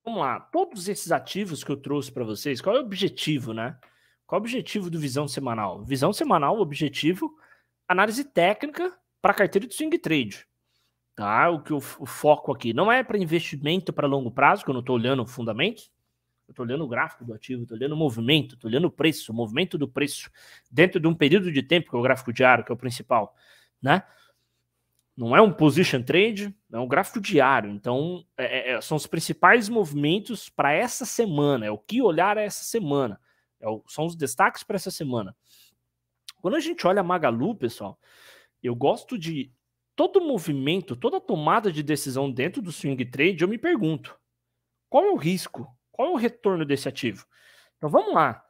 Vamos lá. Todos esses ativos que eu trouxe para vocês, qual é o objetivo, né? Qual é o objetivo do Visão Semanal? Visão Semanal, objetivo, análise técnica para carteira de swing trade. Tá? O que eu, o foco aqui não é para investimento para longo prazo, que eu não estou olhando fundamentos. Eu estou olhando o gráfico do ativo, estou olhando o movimento, estou olhando o preço, o movimento do preço dentro de um período de tempo, que é o gráfico diário, que é o principal, né? não é um position trade, é um gráfico diário. Então, é, é, é são os principais movimentos para essa semana, é o que olhar essa semana, é o, são os destaques para essa semana. Quando a gente olha a Magalu, pessoal, eu gosto de todo movimento, toda tomada de decisão dentro do swing trade, eu me pergunto, qual é o risco? Qual é o retorno desse ativo? Então, vamos lá.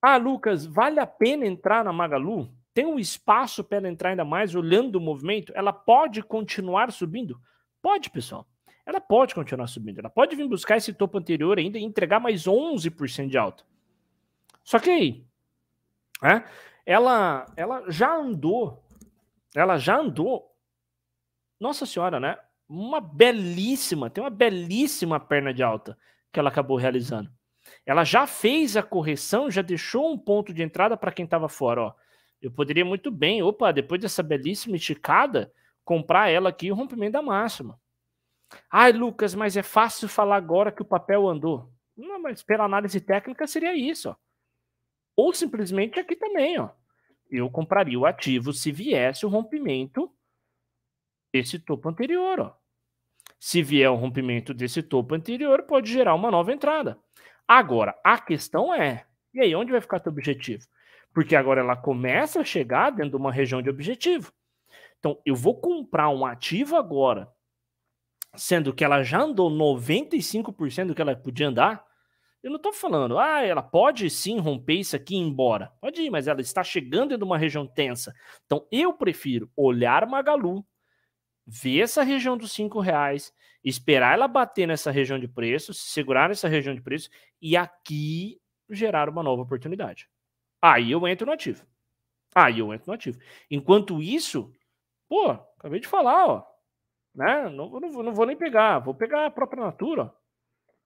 Ah, Lucas, vale a pena entrar na Magalu? tem um espaço para ela entrar ainda mais, olhando o movimento, ela pode continuar subindo? Pode, pessoal. Ela pode continuar subindo. Ela pode vir buscar esse topo anterior ainda e entregar mais 11% de alta. Só que aí, né, ela, ela já andou, ela já andou, nossa senhora, né? Uma belíssima, tem uma belíssima perna de alta que ela acabou realizando. Ela já fez a correção, já deixou um ponto de entrada para quem estava fora, ó. Eu poderia muito bem, opa, depois dessa belíssima esticada, comprar ela aqui o rompimento da máxima. Ai, Lucas, mas é fácil falar agora que o papel andou. Não, mas pela análise técnica seria isso. Ó. Ou simplesmente aqui também, ó. Eu compraria o ativo se viesse o rompimento desse topo anterior, ó. Se vier o rompimento desse topo anterior, pode gerar uma nova entrada. Agora, a questão é, e aí, onde vai ficar teu objetivo? porque agora ela começa a chegar dentro de uma região de objetivo. Então, eu vou comprar um ativo agora, sendo que ela já andou 95% do que ela podia andar. Eu não estou falando, ah, ela pode sim romper isso aqui e ir embora. Pode ir, mas ela está chegando dentro de uma região tensa. Então, eu prefiro olhar Magalu, ver essa região dos cinco reais, esperar ela bater nessa região de preço, segurar nessa região de preço e aqui gerar uma nova oportunidade. Aí eu entro no ativo. Aí eu entro no ativo. Enquanto isso, pô, acabei de falar, ó. Né? Não, não, não vou nem pegar, vou pegar a própria Natura.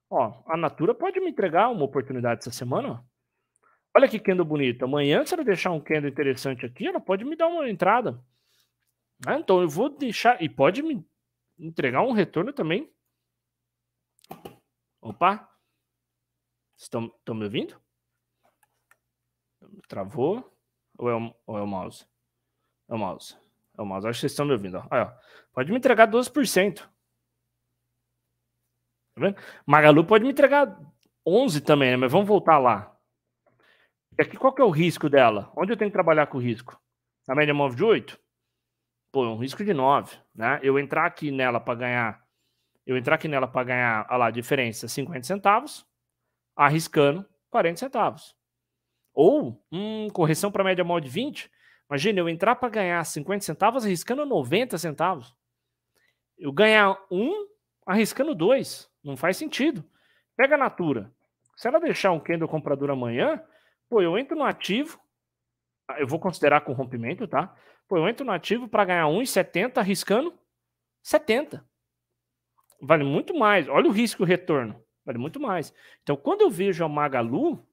Ó, a Natura pode me entregar uma oportunidade essa semana, ó. Olha que candle bonito. Amanhã, se ela deixar um candle interessante aqui, ela pode me dar uma entrada. Né? então eu vou deixar. E pode me entregar um retorno também. Opa! Estão, estão me ouvindo? Travou? Ou é, o, ou é o mouse? É o mouse. É o mouse. Acho que vocês estão me ouvindo. Ó. Aí, ó. Pode me entregar 12%. Tá vendo? Magalu pode me entregar 11% também, né? Mas vamos voltar lá. É e aqui, qual que é o risco dela? Onde eu tenho que trabalhar com o risco? Na média móvel de 8? Pô, é um risco de 9, né? Eu entrar aqui nela para ganhar... Eu entrar aqui nela para ganhar, olha lá, a diferença 50 centavos, arriscando 40 centavos. Ou, hum, correção para média móvel de 20. Imagina eu entrar para ganhar 50 centavos arriscando 90 centavos. Eu ganhar um arriscando dois. Não faz sentido. Pega a Natura. Se ela deixar um candle comprador amanhã, pô, eu entro no ativo, ah, eu vou considerar com rompimento, tá? Pô, eu entro no ativo para ganhar 1,70 arriscando 70. Vale muito mais. Olha o risco e o retorno. Vale muito mais. Então, quando eu vejo a Magalu,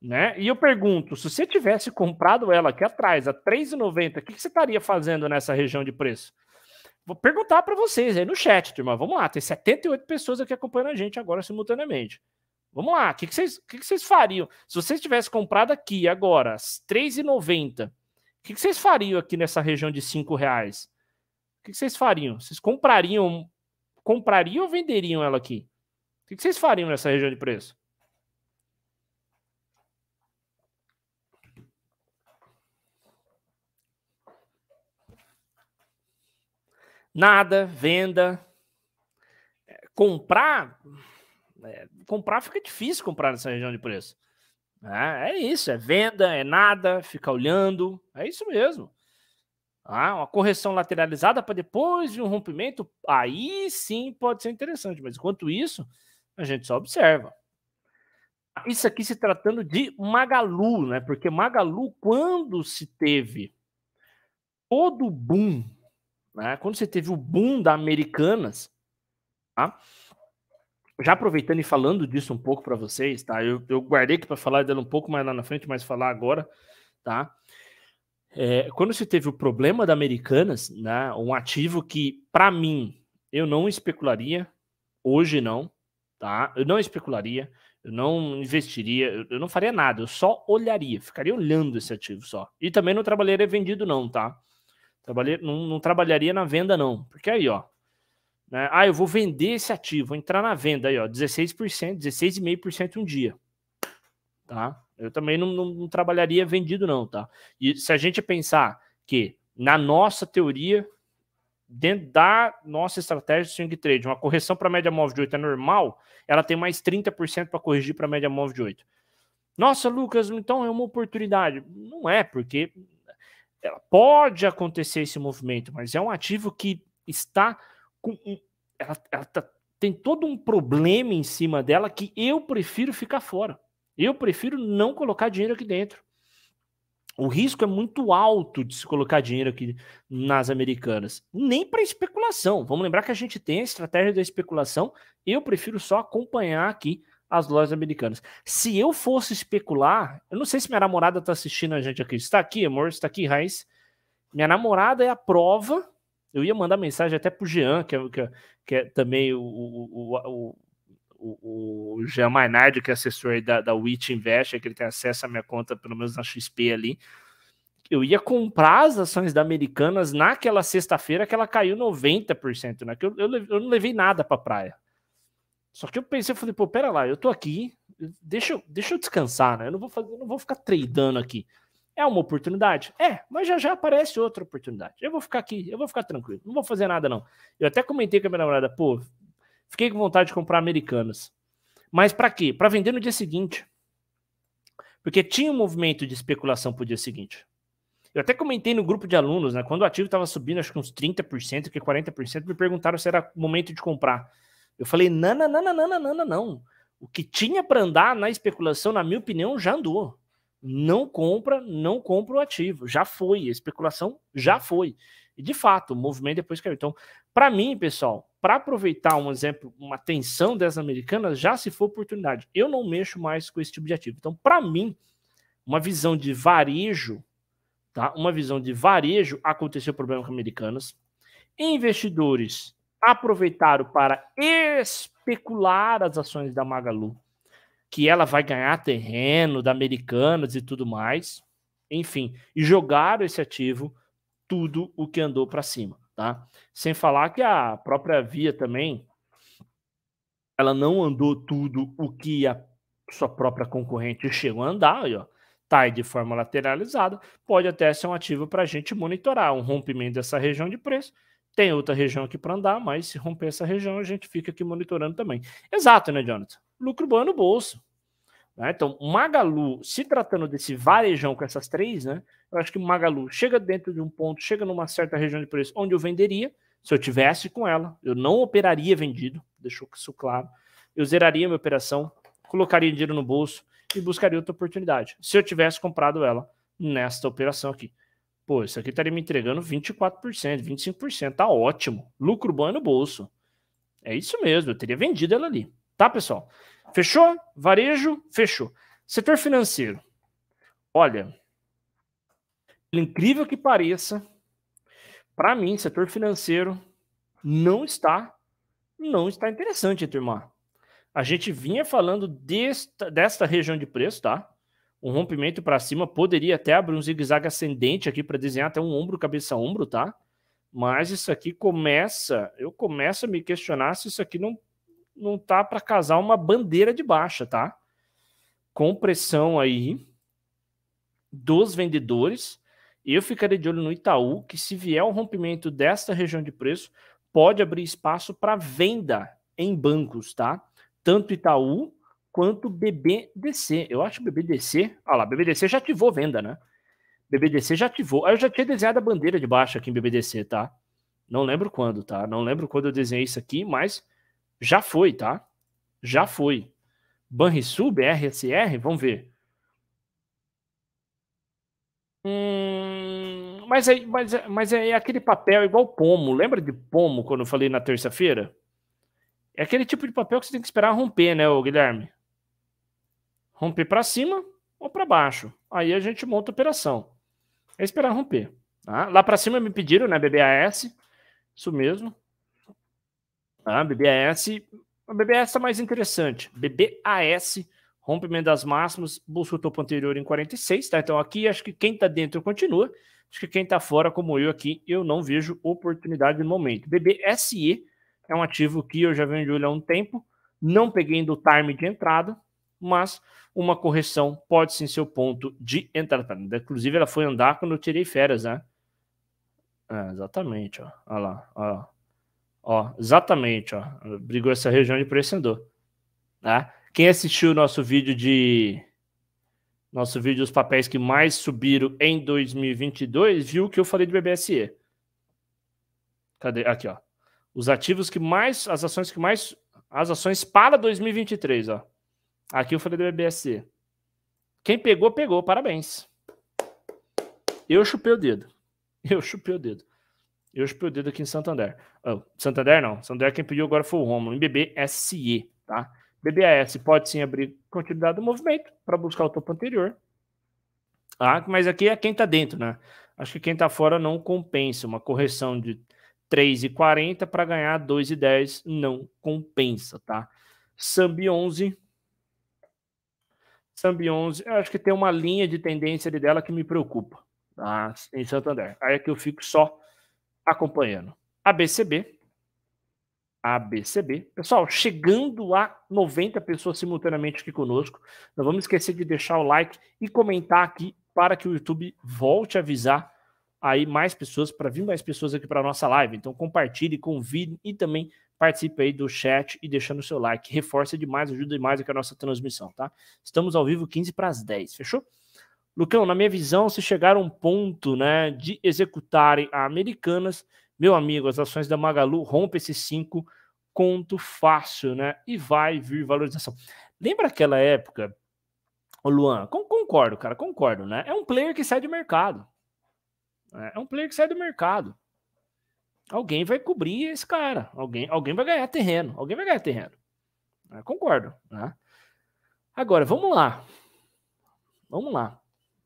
né? E eu pergunto, se você tivesse comprado ela aqui atrás, a 3,90, o que, você estaria fazendo nessa região de preço? Vou perguntar para vocês aí no chat, turma. Vamos lá, tem 78 pessoas aqui acompanhando a gente agora simultaneamente. Vamos lá, o que, vocês, o que vocês fariam? Se vocês tivessem comprado aqui agora, às 3,90, o que, vocês fariam aqui nessa região de 5 reais? O que, vocês fariam? Vocês comprariam, comprariam ou venderiam ela aqui? O que vocês fariam nessa região de preço? Nada, venda. É, comprar. É, comprar fica difícil comprar nessa região de preço. É, é isso, é venda, é nada, fica olhando. É isso mesmo. Ah, uma correção lateralizada para depois de um rompimento, aí sim pode ser interessante, mas enquanto isso, a gente só observa. Isso aqui se tratando de Magalu, né? Porque Magalu, quando se teve todo o boom né? Quando você teve o boom da Americanas, tá? já aproveitando e falando disso um pouco para vocês, tá? Eu, eu guardei aqui para falar dela um pouco mais lá na frente, mas falar agora, tá? É, quando você teve o problema da Americanas, né, um ativo que, para mim, eu não especularia, hoje não, tá? Eu não especularia, eu não investiria, eu, eu não faria nada, eu só olharia, ficaria olhando esse ativo só. E também não trabalharia vendido não, tá? Trabalhei, não, não, trabalharia na venda, não. Porque aí, ó. Né? Ah, eu vou vender esse ativo, vou entrar na venda aí, ó. 16%, 16,5% um dia. Tá? Eu também não, não, não, trabalharia vendido, não, tá? E se a gente pensar que na nossa teoria, dentro da nossa estratégia de swing trade, uma correção para a média móvel de 8 é normal, ela tem mais 30% para corrigir para a média móvel de 8. Nossa, Lucas, então é uma oportunidade. Não é, porque ela pode acontecer esse movimento, mas é um ativo que está com. ela, ela tá, tem todo um problema em cima dela que eu prefiro ficar fora. Eu prefiro não colocar dinheiro aqui dentro. O risco é muito alto de se colocar dinheiro aqui nas americanas. Nem para especulação. Vamos lembrar que a gente tem a estratégia da especulação. Eu prefiro só acompanhar aqui as lojas americanas. Se eu fosse especular, eu não sei se minha namorada está assistindo a gente aqui. Está aqui, amor? Está aqui, Raiz? Minha namorada é a prova. Eu ia mandar mensagem até para o Jean, que é, que é, que é também o, o, o, o, Jean Maynard, que é assessor da, da Witch Invest, é que ele tem acesso à minha conta, pelo menos na XP ali. Eu ia comprar as ações da Americanas naquela sexta-feira que ela caiu 90%, né? Que eu, eu, eu não levei nada para praia. Só que eu pensei, eu falei, pô, pera lá, eu tô aqui, deixa eu, deixa eu descansar, né? Eu não vou fazer, não vou ficar tradando aqui. É uma oportunidade? É, mas já já aparece outra oportunidade. Eu vou ficar aqui, eu vou ficar tranquilo, não vou fazer nada não. Eu até comentei com a minha namorada, pô, fiquei com vontade de comprar americanas. Mas para quê? Para vender no dia seguinte. Porque tinha um movimento de especulação pro dia seguinte. Eu até comentei no grupo de alunos, né? Quando o ativo estava subindo, acho que uns 30%, que 40%, me perguntaram se era momento de comprar. Eu falei, não, não, não, não, não, não, não. não O que tinha para andar na especulação, na minha opinião, já andou. Não compra, não compra o ativo. Já foi, a especulação já hum. foi. E de fato, o movimento depois caiu. Então, para mim, pessoal, para aproveitar um exemplo, uma tensão dessas americanas, já se for oportunidade. Eu não mexo mais com esse tipo de ativo. Então, para mim, uma visão de varejo, tá? Uma visão de varejo aconteceu problema com americanas. Investidores aproveitaram para especular as ações da Magalu, que ela vai ganhar terreno da Americanas e tudo mais, enfim, e jogaram esse ativo tudo o que andou para cima, tá? Sem falar que a própria Via também ela não andou tudo o que a sua própria concorrente chegou a andar, ó. Tá aí de forma lateralizada, pode até ser um ativo para a gente monitorar um rompimento dessa região de preço tem outra região aqui para andar, mas se romper essa região, a gente fica aqui monitorando também. Exato, né, Jonathan? Lucro bom é no bolso. Né? Então, Magalu, se tratando desse varejão com essas três, né? Eu acho que Magalu chega dentro de um ponto, chega numa certa região de preço onde eu venderia, se eu tivesse com ela. Eu não operaria vendido, deixou isso claro. Eu zeraria minha operação, colocaria dinheiro no bolso e buscaria outra oportunidade, se eu tivesse comprado ela nesta operação aqui. Pô, isso aqui estaria tá me entregando 24%, 25%, tá ótimo. Lucro bom é no bolso. É isso mesmo, eu teria vendido ela ali. Tá, pessoal? Fechou? Varejo, fechou. Setor financeiro. Olha, pelo incrível que pareça, para mim, setor financeiro não está não está interessante, turma. A gente vinha falando desta, desta região de preço, tá? um rompimento para cima, poderia até abrir um zigue-zague ascendente aqui para desenhar até um ombro, cabeça ombro, tá? Mas isso aqui começa, eu começo a me questionar se isso aqui não não tá para casar uma bandeira de baixa, tá? Com pressão aí dos vendedores, eu ficaria de olho no Itaú, que se vier o um rompimento desta região de preço, pode abrir espaço para venda em bancos, tá? Tanto Itaú quanto BBDC. Eu acho BBDC. Olha ah lá, BBDC já ativou venda, né? BBDC já ativou. Eu já tinha desenhado a bandeira de baixo aqui em BBDC, tá? Não lembro quando, tá? Não lembro quando eu desenhei isso aqui, mas já foi, tá? Já foi. Banrisul, BRSR, vamos ver. Hum, mas, é, mas, é, mas é, é aquele papel igual pomo. Lembra de pomo quando eu falei na terça-feira? É aquele tipo de papel que você tem que esperar romper, né, Guilherme? Romper para cima ou para baixo. Aí a gente monta a operação. É esperar romper. Tá? Lá para cima me pediram, né, BBAS. Isso mesmo. Tá? BBAS. A BBAS está mais interessante. BBAS, rompimento das máximas, busca o topo anterior em 46. Tá? Então aqui acho que quem está dentro continua. Acho que quem está fora, como eu aqui, eu não vejo oportunidade no momento. BBSE é um ativo que eu já venho de olho há um tempo. Não peguei do time de entrada, mas uma correção pode sim ser o ponto de entrada. Inclusive, ela foi andar quando eu tirei férias, né? É, exatamente, ó. Olha lá, Ó, exatamente, ó. Brigou essa região de preço andou. Tá? Quem assistiu o nosso vídeo de nosso vídeo dos papéis que mais subiram em 2022, viu o que eu falei de BBSE. Cadê? Aqui, ó. Os ativos que mais as ações que mais as ações para 2023, ó. Aqui eu falei do BBSC. Quem pegou, pegou. Parabéns. Eu chupei o dedo. Eu chupei o dedo. Eu chupei o dedo aqui em Santander. Oh, Santander não. Santander quem pediu agora foi o Romulo, em BBSE, tá? BBAS pode sim abrir continuidade do movimento para buscar o topo anterior. Ah, mas aqui é quem está dentro, né? Acho que quem está fora não compensa. Uma correção de 3,40 para ganhar 2,10 não compensa, tá? Sambi 11 Sambi 11, eu acho que tem uma linha de tendência ali dela que me preocupa tá? em Santander. Aí é que eu fico só acompanhando. ABCB. ABCB. Pessoal, chegando a 90 pessoas simultaneamente aqui conosco, não vamos esquecer de deixar o like e comentar aqui para que o YouTube volte a avisar aí mais pessoas, para vir mais pessoas aqui para a nossa live. Então compartilhe, convide e também participe aí do chat e deixando o seu like. Reforça demais, ajuda demais aqui a nossa transmissão, tá? Estamos ao vivo 15 para as 10, fechou? Lucão, na minha visão, se chegar a um ponto né, de executarem a Americanas, meu amigo, as ações da Magalu rompe esses cinco conto fácil, né? E vai vir valorização. Lembra aquela época, Luan? concordo, cara, concordo, né? É um player que sai do mercado. É, é um player que sai do mercado alguém vai cobrir esse cara, alguém, alguém vai ganhar terreno, alguém vai ganhar terreno. Eu concordo, né? Agora, vamos lá. Vamos lá.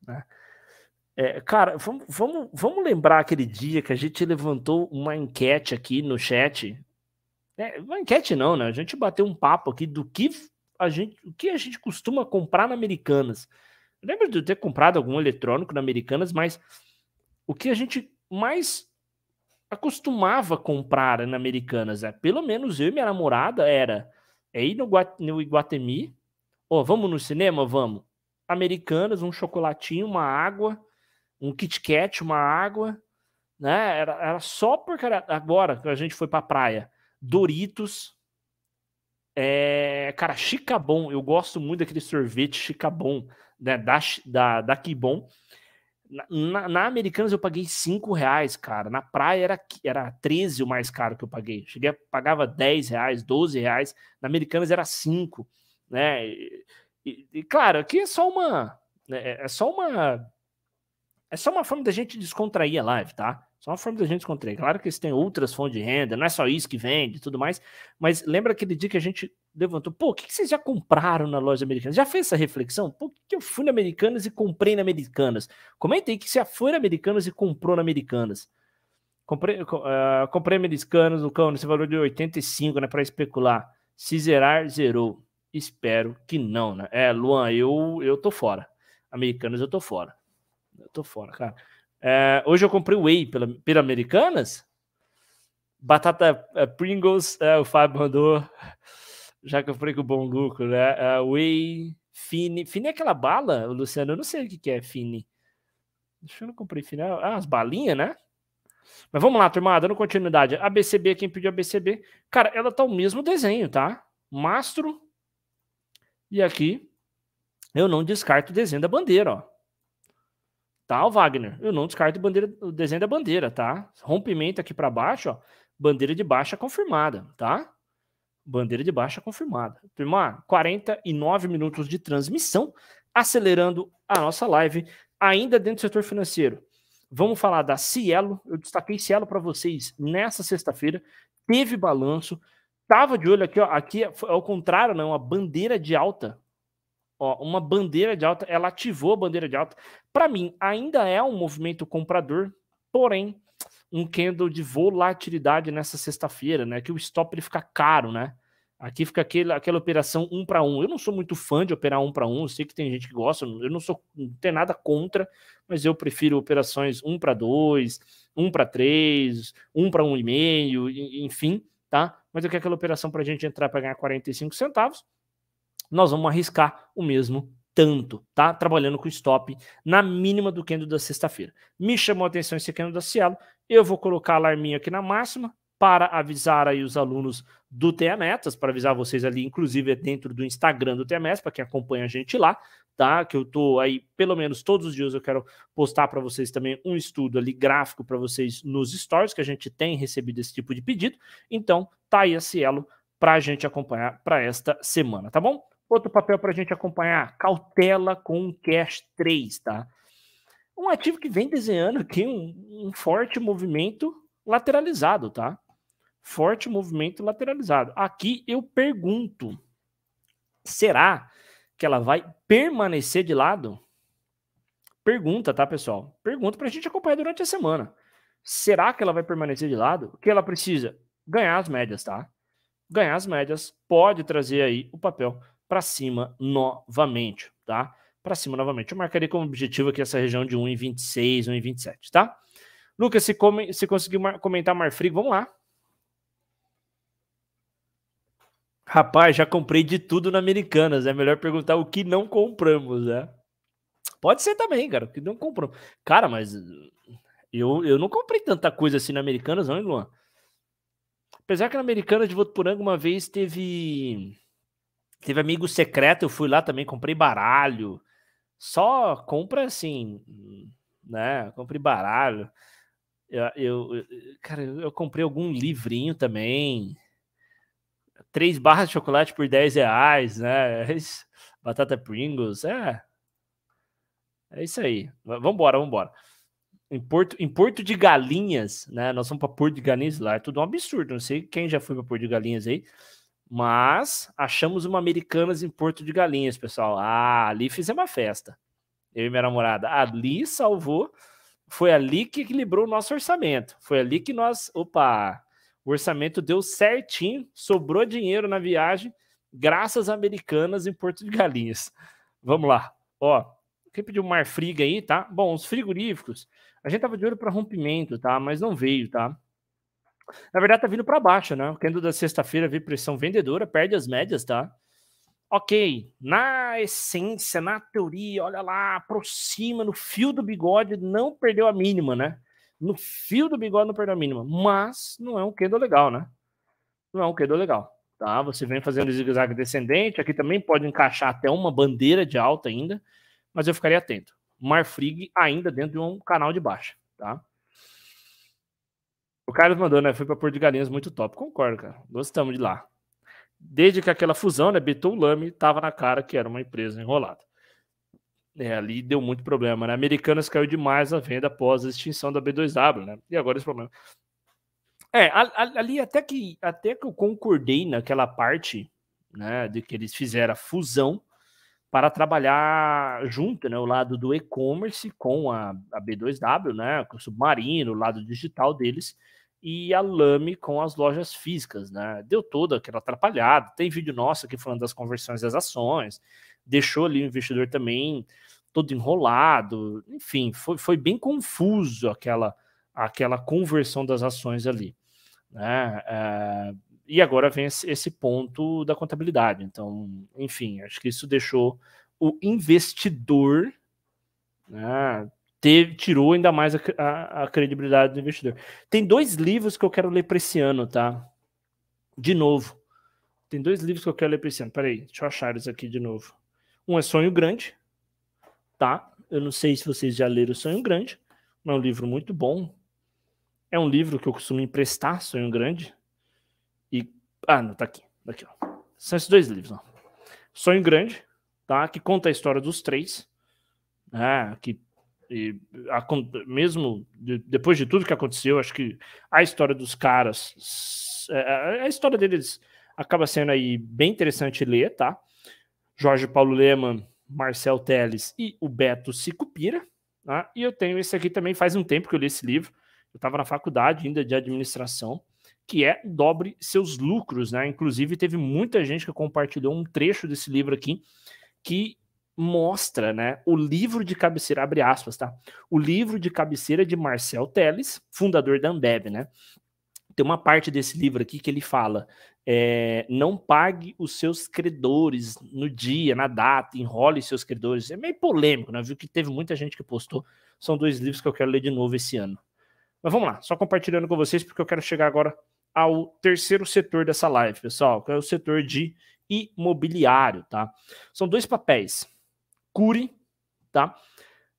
Né? É, cara, vamos, vamos, vamos lembrar aquele dia que a gente levantou uma enquete aqui no chat. É, uma enquete não, né? A gente bateu um papo aqui do que a gente, o que a gente costuma comprar na Americanas. Eu lembro de eu ter comprado algum eletrônico na Americanas, mas o que a gente mais acostumava comprar na Americanas, né? Pelo menos eu e minha namorada era é no, Guat no Iguatemi, ó, oh, vamos no cinema, vamos. Americanas, um chocolatinho, uma água, um Kit Kat, uma água, né? Era, era só porque era... agora que a gente foi pra praia, Doritos, é... cara, Chicabon, eu gosto muito daquele sorvete Chicabon, né? Da, da, da Kibon. Na, na Americanas eu paguei 5 reais, cara. Na praia era, era 13 o mais caro que eu paguei. Cheguei pagava 10 reais, 12 reais. Na Americanas era 5, né? E, e, e claro, aqui é só uma. Né, é, é só uma. É só uma forma da gente descontrair a live, tá? Só uma forma da gente encontrar. Claro que eles têm outras fontes de renda, não é só isso que vende e tudo mais. Mas lembra aquele dia que a gente levantou? Pô, o que, que vocês já compraram na loja americana? Já fez essa reflexão? Pô, o que, que eu fui na Americanas e comprei na Americanas? Comenta aí que você foi na Americanas e comprou na Americanas. Comprei, uh, comprei Americanas, Lucão, nesse valor de 85, né? Para especular. Se zerar, zerou. Espero que não, né? É, Luan, eu, eu tô fora. Americanas, eu tô fora. Eu tô fora, cara. É, hoje eu comprei Whey pela, pela Americanas. Batata é, Pringles, é, o Fábio mandou. Já que eu falei com o bom lucro, né? É, whey, Fini. Fini é aquela bala, Luciano? Eu não sei o que, que é Fini. Deixa eu não comprei Fini. Ah, as balinhas, né? Mas vamos lá, turma, dando continuidade. ABCB, quem pediu ABCB. Cara, ela tá o mesmo desenho, tá? Mastro. E aqui, eu não descarto o desenho da bandeira, ó. Tá, o Wagner? Eu não descarto bandeira, o desenho da bandeira, tá? Rompimento aqui para baixo, ó. Bandeira de baixa confirmada, tá? Bandeira de baixa confirmada. Turma, 49 minutos de transmissão, acelerando a nossa live, ainda dentro do setor financeiro. Vamos falar da Cielo. Eu destaquei Cielo para vocês nessa sexta-feira. Teve balanço. Tava de olho aqui, ó. Aqui é ao contrário, não, a bandeira de alta ó, uma bandeira de alta, ela ativou a bandeira de alta. Para mim, ainda é um movimento comprador, porém, um candle de volatilidade nessa sexta-feira, né? Que o stop ele fica caro, né? Aqui fica aquele, aquela operação um para um. Eu não sou muito fã de operar um para um, eu sei que tem gente que gosta, eu não sou não tem nada contra, mas eu prefiro operações um para dois, um para três, um para um e meio, enfim, tá? Mas eu quero aquela operação para a gente entrar para ganhar 45 centavos nós vamos arriscar o mesmo tanto, tá? Trabalhando com stop na mínima do candle da sexta-feira. Me chamou a atenção esse candle da Cielo, eu vou colocar alarminho aqui na máxima para avisar aí os alunos do TEA Metas, para avisar vocês ali, inclusive é dentro do Instagram do TEA Metas, para quem acompanha a gente lá, tá? Que eu tô aí, pelo menos todos os dias eu quero postar para vocês também um estudo ali gráfico para vocês nos stories, que a gente tem recebido esse tipo de pedido. Então, tá aí a Cielo para a gente acompanhar para esta semana, tá bom? Outro papel para a gente acompanhar: cautela com o cash 3, tá? Um ativo que vem desenhando aqui um, um forte movimento lateralizado, tá? Forte movimento lateralizado. Aqui eu pergunto: será que ela vai permanecer de lado? Pergunta, tá, pessoal? Pergunta para a gente acompanhar durante a semana. Será que ela vai permanecer de lado? O que ela precisa? Ganhar as médias, tá? Ganhar as médias pode trazer aí o papel para cima novamente, tá? Para cima novamente. Eu marcaria como objetivo aqui essa região de 1,26, 1,27, tá? Lucas, se, come, se conseguir mar, comentar frio, vamos lá. Rapaz, já comprei de tudo na Americanas. É melhor perguntar o que não compramos, né? Pode ser também, cara, o que não compramos. Cara, mas eh, eu, eu não comprei tanta coisa assim na Americanas, não, hein, Luan? Apesar que na Americanas de Votuporanga uma vez teve Teve amigo secreto, eu fui lá também, comprei baralho. Só compra assim, né? Comprei baralho. Eu, eu, cara, eu comprei algum livrinho também. Três barras de chocolate por 10 reais, né? É Batata Pringles, é. É isso aí. Vambora, vambora. Em Porto, em Porto de Galinhas, né? Nós vamos para Porto de Galinhas lá. É tudo um absurdo. Não sei quem já foi para Porto de Galinhas aí. Mas achamos uma Americanas em Porto de Galinhas, pessoal. Ah, ali fizemos é uma festa. Eu e minha namorada. Ali salvou. Foi ali que equilibrou o nosso orçamento. Foi ali que nós. Opa! O orçamento deu certinho, sobrou dinheiro na viagem, graças a Americanas em Porto de Galinhas. Vamos lá. Ó, quem pediu mar friga aí, tá? Bom, os frigoríficos, a gente tava de olho para rompimento, tá? Mas não veio, tá? Na verdade, tá vindo para baixo, né? O candle da sexta-feira vi pressão vendedora, perde as médias, tá? Ok, na essência, na teoria, olha lá, aproxima no fio do bigode, não perdeu a mínima, né? No fio do bigode não perdeu a mínima, mas não é um candle legal, né? Não é um candle legal, tá? Você vem fazendo zigue-zague descendente, aqui também pode encaixar até uma bandeira de alta ainda, mas eu ficaria atento. Marfrig ainda dentro de um canal de baixa, tá? O Carlos mandou, né? Foi para Porto de Galinhas, muito top. Concordo, cara. Gostamos de lá. Desde que aquela fusão, né? Betou Lame, tava na cara que era uma empresa enrolada. É, ali deu muito problema, né? Americanas caiu demais a venda após a extinção da B2W, né? E agora esse problema. É, ali até que, até que eu concordei naquela parte, né? De que eles fizeram a fusão para trabalhar junto, né, o lado do e-commerce com a, a, B2W, né, com o Submarino, o lado digital deles, e a Lame com as lojas físicas, né, deu toda aquela atrapalhada, tem vídeo nosso aqui falando das conversões das ações, deixou ali o investidor também todo enrolado, enfim, foi, foi bem confuso aquela, aquela conversão das ações ali, né, é e agora vem esse ponto da contabilidade. Então, enfim, acho que isso deixou o investidor né, teve, tirou ainda mais a, a, a, credibilidade do investidor. Tem dois livros que eu quero ler para esse ano, tá? De novo. Tem dois livros que eu quero ler para esse ano. Peraí, deixa eu achar eles aqui de novo. Um é Sonho Grande, tá? Eu não sei se vocês já leram Sonho Grande, mas é um livro muito bom. É um livro que eu costumo emprestar, Sonho Grande ah, não, tá aqui. Daqui, ó. São esses dois livros, ó. Sonho Grande, tá? Que conta a história dos três, né? Que e, a, mesmo de, depois de tudo que aconteceu, acho que a história dos caras, a, é, é, a história deles acaba sendo aí bem interessante ler, tá? Jorge Paulo Leman, Marcel Teles e o Beto Sicupira, né? E eu tenho esse aqui também faz um tempo que eu li esse livro. Eu estava na faculdade ainda de administração que é Dobre Seus Lucros, né? Inclusive, teve muita gente que compartilhou um trecho desse livro aqui que mostra, né, o livro de cabeceira, abre aspas, tá? O livro de cabeceira de Marcel Teles, fundador da Ambev, né? Tem uma parte desse livro aqui que ele fala: é, não pague os seus credores no dia, na data, enrole seus credores. É meio polêmico, né? Viu que teve muita gente que postou. São dois livros que eu quero ler de novo esse ano. Mas vamos lá, só compartilhando com vocês, porque eu quero chegar agora ao terceiro setor dessa live, pessoal, que é o setor de imobiliário, tá? São dois papéis. Cure, tá?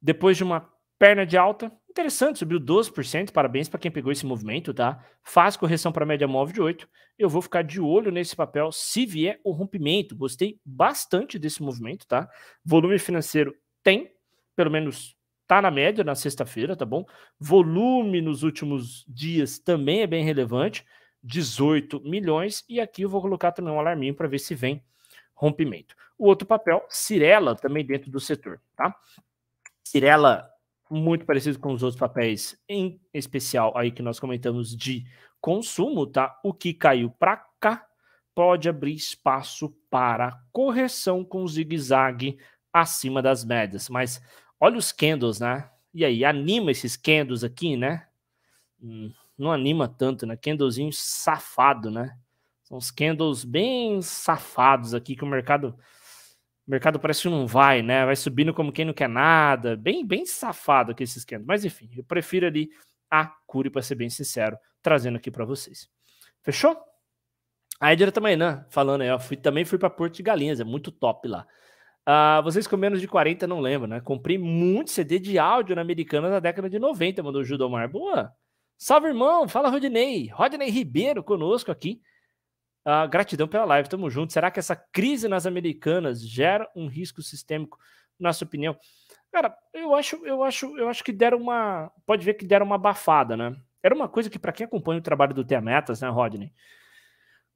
Depois de uma perna de alta, interessante, subiu 12%, parabéns para quem pegou esse movimento, tá? Faz correção para a média móvel de 8. Eu vou ficar de olho nesse papel se vier o rompimento. Gostei bastante desse movimento, tá? Volume financeiro tem, pelo menos tá na média na sexta-feira, tá bom? Volume nos últimos dias também é bem relevante. 18 milhões. E aqui eu vou colocar também um alarminho para ver se vem rompimento. O outro papel, Cirela, também dentro do setor, tá? Cirela, muito parecido com os outros papéis, em especial aí que nós comentamos de consumo, tá? O que caiu para cá pode abrir espaço para correção com zigue-zague acima das médias. Mas olha os candles, né? E aí, anima esses candles aqui, né? Hum, não anima tanto, né? Candlezinho safado, né? São uns candles bem safados aqui que o mercado o mercado parece que não vai, né? Vai subindo como quem não quer nada, bem bem safado aqui esses candles. Mas enfim, eu prefiro ali a Cure para ser bem sincero, trazendo aqui para vocês. Fechou? A Edir também tá não né, falando aí, ó, fui, também fui para Porto de Galinhas, é muito top lá. Uh, vocês com menos de 40 não lembram, né? Comprei muito CD de áudio na Americana da década de 90, mandou o Judomar. Boa! Salve, irmão! Fala, Rodney. Rodney Ribeiro conosco aqui. Ah, gratidão pela live, tamo junto. Será que essa crise nas americanas gera um risco sistêmico, na sua opinião? Cara, eu acho, eu acho, eu acho que deram uma. Pode ver que deram uma abafada, né? Era uma coisa que, para quem acompanha o trabalho do Metas, né, Rodney?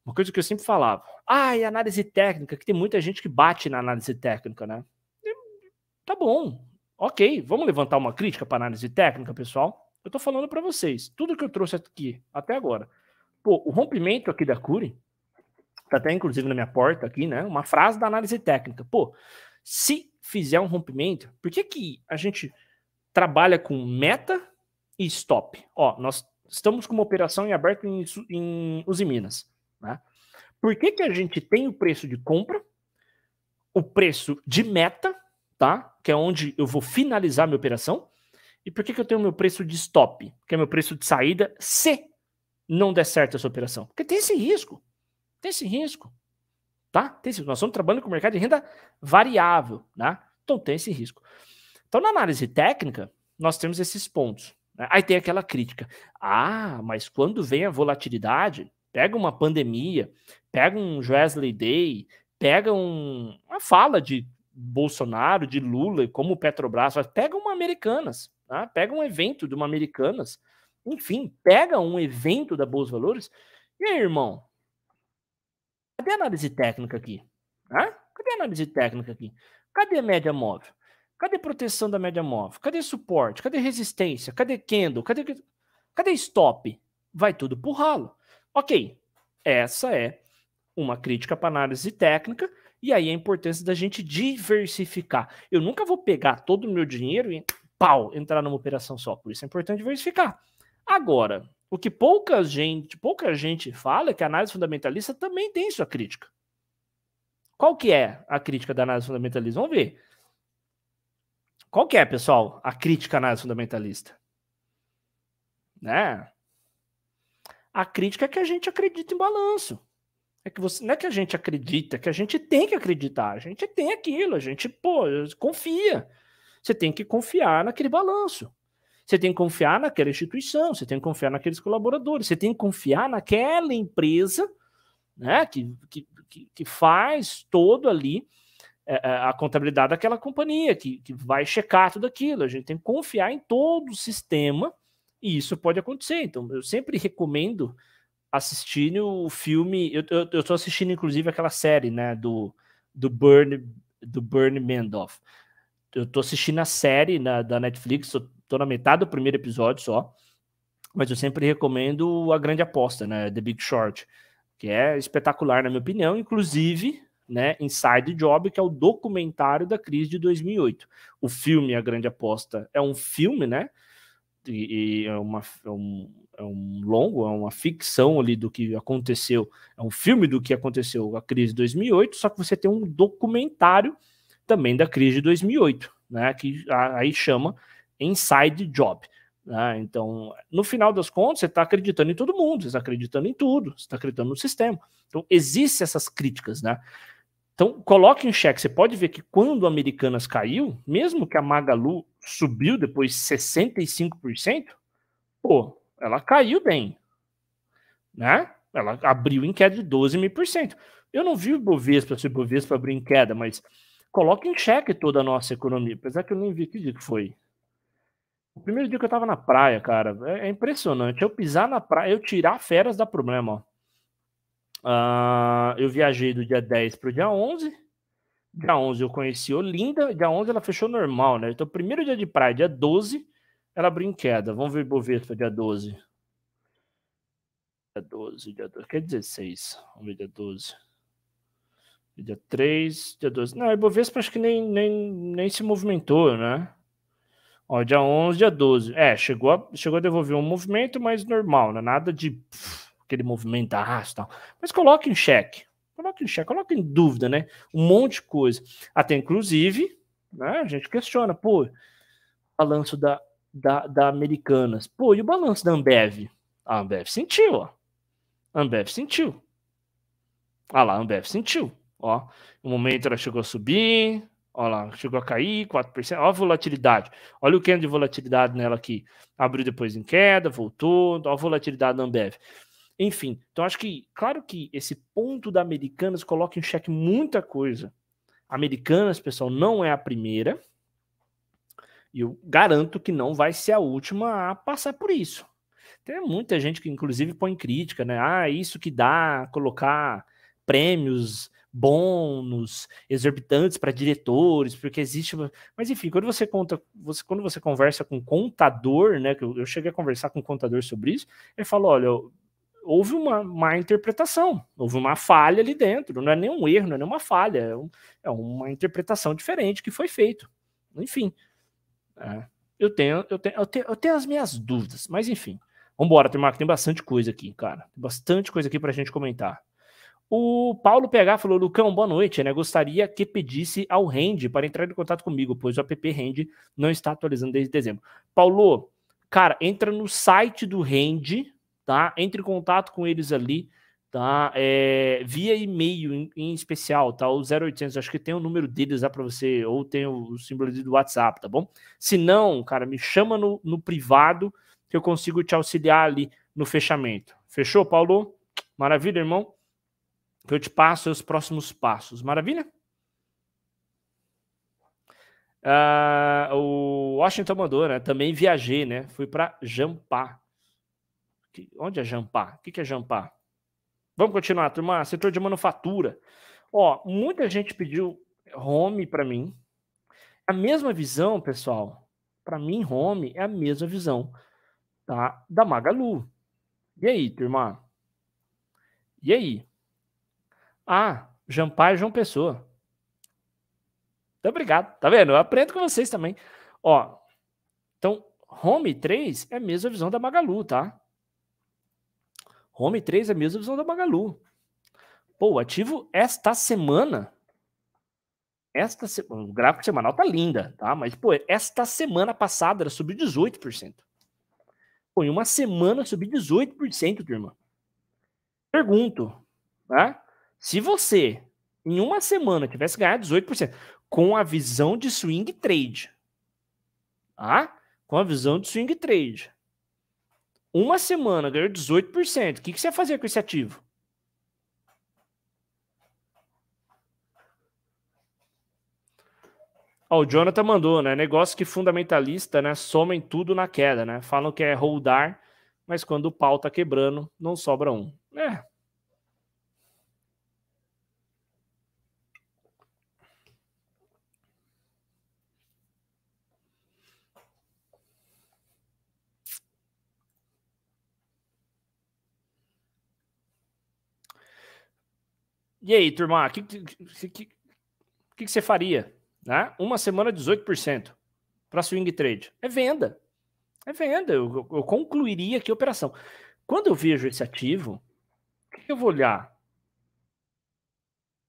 Uma coisa que eu sempre falava. Ah, e análise técnica, que tem muita gente que bate na análise técnica, né? E, tá bom, ok, vamos levantar uma crítica para análise técnica, pessoal. Eu tô falando para vocês, tudo que eu trouxe aqui até agora. Pô, o rompimento aqui da cure tá até inclusive na minha porta aqui, né? Uma frase da análise técnica. Pô, se fizer um rompimento, por que que a gente trabalha com meta e stop? Ó, nós estamos com uma operação em aberto em, em Usiminas, né? Por que que a gente tem o preço de compra, o preço de meta, tá? Que é onde eu vou finalizar minha operação e por que, que eu tenho meu preço de stop, que é meu preço de saída, se não der certo essa operação? Porque tem esse risco. Tem esse risco. Tá? Tem esse, nós estamos trabalhando com o mercado de renda variável, né? Então tem esse risco. Então, na análise técnica, nós temos esses pontos. Né? Aí tem aquela crítica. Ah, mas quando vem a volatilidade, pega uma pandemia, pega um Wesley Day, pega um, uma fala de Bolsonaro, de Lula como o Petrobras pega uma Americanas. Né? Pega um evento de uma Americanas, enfim, pega um evento da Bolsa Valores. E aí, irmão? Cadê a análise técnica aqui? Cadê a análise técnica aqui? Cadê média móvel? Cadê proteção da média móvel? Cadê suporte? Cadê resistência? Cadê candle? Cadê, cadê stop? Vai tudo pro ralo. Ok, essa é uma crítica para análise técnica e aí a importância da gente diversificar. Eu nunca vou pegar todo o meu dinheiro e pau, entrar numa operação só. Por isso é importante diversificar. Agora, o que pouca gente, pouca gente fala é que a análise fundamentalista também tem sua crítica. Qual que é a crítica da análise fundamentalista? Vamos ver. Qual que é, pessoal, a crítica à análise fundamentalista? Né? A crítica é que a gente acredita em balanço. É que você, não é que a gente acredita, é que a gente tem que acreditar. A gente tem aquilo, a gente, pô, confia. Você tem que confiar naquele balanço. Você tem que confiar naquela instituição, você tem que confiar naqueles colaboradores, você tem que confiar naquela empresa né, que, que, que faz todo ali é, é, a contabilidade daquela companhia, que, que vai checar tudo aquilo. A gente tem que confiar em todo o sistema e isso pode acontecer. Então, eu sempre recomendo assistir o filme. Eu, eu, assistindo, inclusive, aquela série né, do, do Bernie do Bernie Madoff eu tô assistindo a série na, da Netflix, eu tô na metade do primeiro episódio só, mas eu sempre recomendo A Grande Aposta, né, The Big Short, que é espetacular na minha opinião, inclusive, né, Inside Job, que é o documentário da crise de 2008. O filme A Grande Aposta é um filme, né, e, e é, uma, é, um, é um longo, é uma ficção ali do que aconteceu, é um filme do que aconteceu a crise de 2008, só que você tem um documentário também da crise de 2008, né, que aí chama inside job. Né? Então, no final das contas, você está acreditando em todo mundo, você está acreditando em tudo, você está acreditando no sistema. Então, existem essas críticas, né? Então, coloque em xeque. Você pode ver que quando Americanas caiu, mesmo que a Magalu subiu depois 65%, pô, ela caiu bem, né? Ela abriu em queda de 12 mil por cento. Eu não vi o Bovespa, se o Bovespa abriu em queda, mas coloca em xeque toda a nossa economia, apesar que eu nem vi que dia que foi. O primeiro dia que eu tava na praia, cara, é, é impressionante. Eu pisar na praia, eu tirar férias dá problema, ó. Uh, eu viajei do dia 10 pro dia 11. Dia 11 eu conheci Olinda. Dia 11 ela fechou normal, né? Então, primeiro dia de praia, dia 12, ela abriu em queda. Vamos ver Bovespa, dia 12. Dia 12, dia 12. Que é 16. Vamos ver dia 12. Dia 3, dia 12. Não, a Ibovespa acho que nem, nem, nem se movimentou, né? Ó, dia 11, dia 12. É, chegou a, chegou a devolver um movimento mas normal, né? Nada de pff, aquele movimento arrasto tal. Mas coloca em xeque. Coloca em xeque, coloque em dúvida, né? Um monte de coisa. Até inclusive, né, a gente questiona, pô, balanço da, da, da Americanas. Pô, e o balanço da Ambev? A Ambev sentiu, ó. A Ambev sentiu. Ah lá, a Ambev sentiu. Ó, no momento ela chegou a subir, ó lá, chegou a cair 4%, ó a volatilidade. Olha o candle de volatilidade nela aqui. Abriu depois em queda, voltou, ó a volatilidade na Ambev. Enfim, então acho que, claro que esse ponto da Americanas coloca em xeque muita coisa. Americanas, pessoal, não é a primeira. E eu garanto que não vai ser a última a passar por isso. Tem muita gente que, inclusive, põe crítica, né? Ah, é isso que dá colocar prêmios bônus exorbitantes para diretores, porque existe. Mas enfim, quando você conta, você, quando você conversa com um contador, né? Que eu, eu cheguei a conversar com um contador sobre isso, ele falou: olha, houve uma má interpretação, houve uma falha ali dentro, não é nenhum erro, não é nenhuma falha, é, um, é uma interpretação diferente que foi feito. Enfim. É, eu, tenho, eu, tenho, eu, tenho, eu tenho as minhas dúvidas, mas enfim. vamos Turma, que tem bastante coisa aqui, cara. Tem bastante coisa aqui para a gente comentar. O Paulo PH falou: Lucão, boa noite. Né? Gostaria que pedisse ao Rende para entrar em contato comigo, pois o app Rende não está atualizando desde dezembro. Paulo, cara, entra no site do Rende, tá? Entre em contato com eles ali, tá? É, via e-mail em, em, especial, tá? O 0800, acho que tem o número deles lá para você, ou tem o, o símbolo do WhatsApp, tá bom? Se não, cara, me chama no, no privado que eu consigo te auxiliar ali no fechamento. Fechou, Paulo? Maravilha, irmão? que eu te passo os próximos passos. Maravilha? Uh, o Washington mandou, né? Também viajei, né? Fui para Jampá. Que, onde é Jampá? O que, que é Jampá? Vamos continuar, turma. Setor de manufatura. Ó, muita gente pediu home para mim. A mesma visão, pessoal. Para mim, home é a mesma visão tá? da Magalu. E aí, turma? E aí? Ah, Jampai João Pessoa. Muito então, obrigado. Tá vendo? Eu aprendo com vocês também. Ó, então, Home 3 é a mesma visão da Magalu, tá? Home 3 é a mesma visão da Magalu. Pô, ativo esta semana. Esta se... O gráfico semanal tá linda, tá? Mas, pô, esta semana passada ela subiu 18%. Pô, em uma semana subiu 18%, turma. Pergunto, né? Se você, em uma semana, tivesse ganhado 18%, com a visão de swing trade, tá? Com a visão de swing trade. Uma semana ganhou 18%. O que, que você ia fazer com esse ativo? Oh, o Jonathan mandou, né? Negócio que fundamentalista, né? Somem tudo na queda, né? Falam que é holdar, mas quando o pau tá quebrando, não sobra um. É. E aí, turma, o que, que, que, que, você faria? Né? Uma semana, 18% para swing trade. É venda. É venda. Eu, eu concluiria aqui a operação. Quando eu vejo esse ativo, o que eu vou olhar?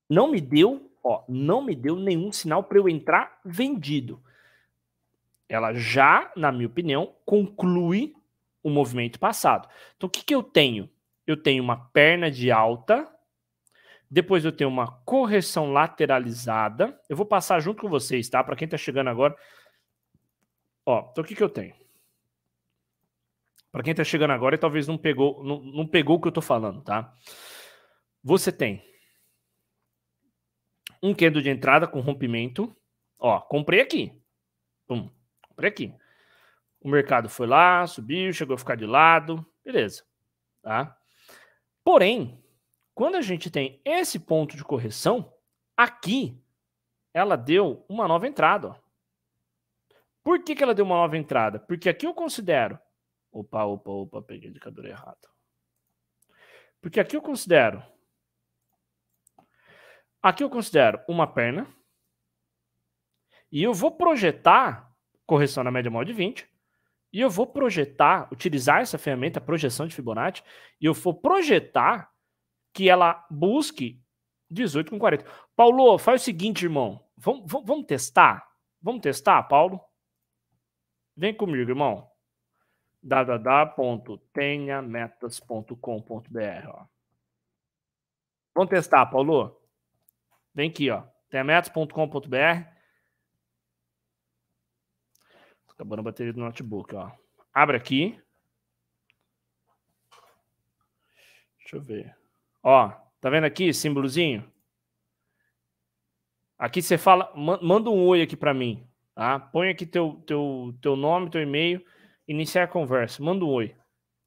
Não me deu, ó, não me deu nenhum sinal para eu entrar vendido. Ela já, na minha opinião, conclui o movimento passado. Então, o que, que eu tenho? Eu tenho uma perna de alta depois eu tenho uma correção lateralizada. Eu vou passar junto com vocês, tá? Para quem está chegando agora. Ó, então o que, que eu tenho? Para quem está chegando agora e talvez não pegou, não, não pegou o que eu estou falando, tá? Você tem um candle de entrada com rompimento. Ó, comprei aqui. Pum, comprei aqui. O mercado foi lá, subiu, chegou a ficar de lado. Beleza, tá? Porém, quando a gente tem esse ponto de correção, aqui ela deu uma nova entrada. Ó. Por que, que ela deu uma nova entrada? Porque aqui eu considero. Opa, opa, opa, peguei o indicador errado. Porque aqui eu considero. Aqui eu considero uma perna. E eu vou projetar correção na média móvel de 20. E eu vou projetar, utilizar essa ferramenta, projeção de Fibonacci, e eu vou projetar que ela busque 18 com 40. Paulo, faz o seguinte, irmão. Vamos, vamos, testar? Vamos testar, Paulo? Vem comigo, irmão. www.tenhametas.com.br Vamos testar, Paulo? Vem aqui, ó. tenhametas.com.br Acabando a bateria do notebook, ó. Abre aqui. Deixa eu ver. Ó, tá vendo aqui, símbolozinho? Aqui você fala, manda um oi aqui para mim, tá? Põe aqui teu, teu, teu nome, teu e-mail, iniciar a conversa, manda um oi,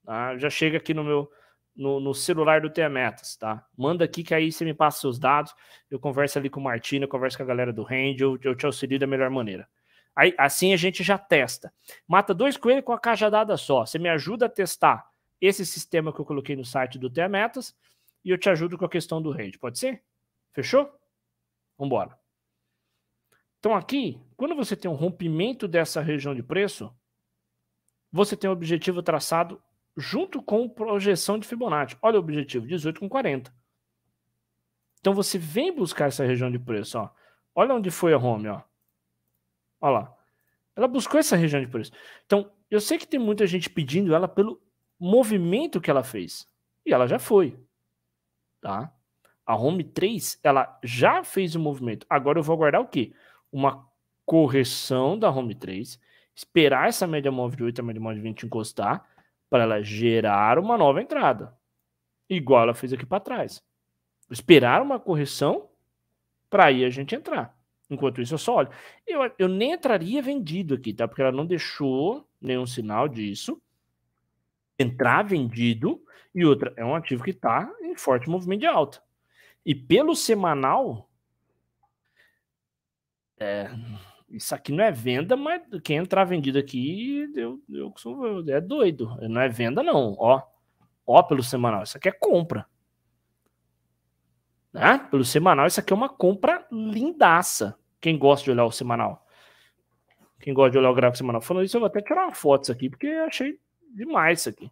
tá? Já chega aqui no meu no, no celular do Tia Metas, tá? Manda aqui que aí você me passa seus dados, eu converso ali com o Martino, eu converso com a galera do Range, eu, eu te auxilio da melhor maneira. Aí, assim a gente já testa. Mata dois coelhos com a cajadada só. Você me ajuda a testar esse sistema que eu coloquei no site do Tia Metas e eu te ajudo com a questão do range, Pode ser? Fechou? Vambora. Então aqui, quando você tem um rompimento dessa região de preço, você tem o um objetivo traçado junto com projeção de Fibonacci. Olha o objetivo, 18,40. Então você vem buscar essa região de preço. Ó. Olha onde foi a home. Ó. Olha lá. Ela buscou essa região de preço. Então, eu sei que tem muita gente pedindo ela pelo movimento que ela fez. E ela já foi tá? A Home 3, ela já fez o movimento. Agora eu vou aguardar o quê? Uma correção da Home 3, esperar essa média móvel de 8 a média móvel de 20 encostar para ela gerar uma nova entrada. Igual ela fez aqui para trás. Esperar uma correção para aí a gente entrar. Enquanto isso, eu só olho. Eu, eu nem entraria vendido aqui, tá? Porque ela não deixou nenhum sinal disso entrar vendido e outra é um ativo que está em forte movimento de alta. E pelo semanal, é, isso aqui não é venda, mas quem entrar vendido aqui, eu, eu, eu, é doido. Não é venda, não. Ó, ó, pelo semanal, isso aqui é compra. Né? Pelo semanal, isso aqui é uma compra lindaça. Quem gosta de olhar o semanal. Quem gosta de olhar o gráfico semanal. Falando isso, eu vou até tirar uma foto disso aqui, porque achei demais isso aqui.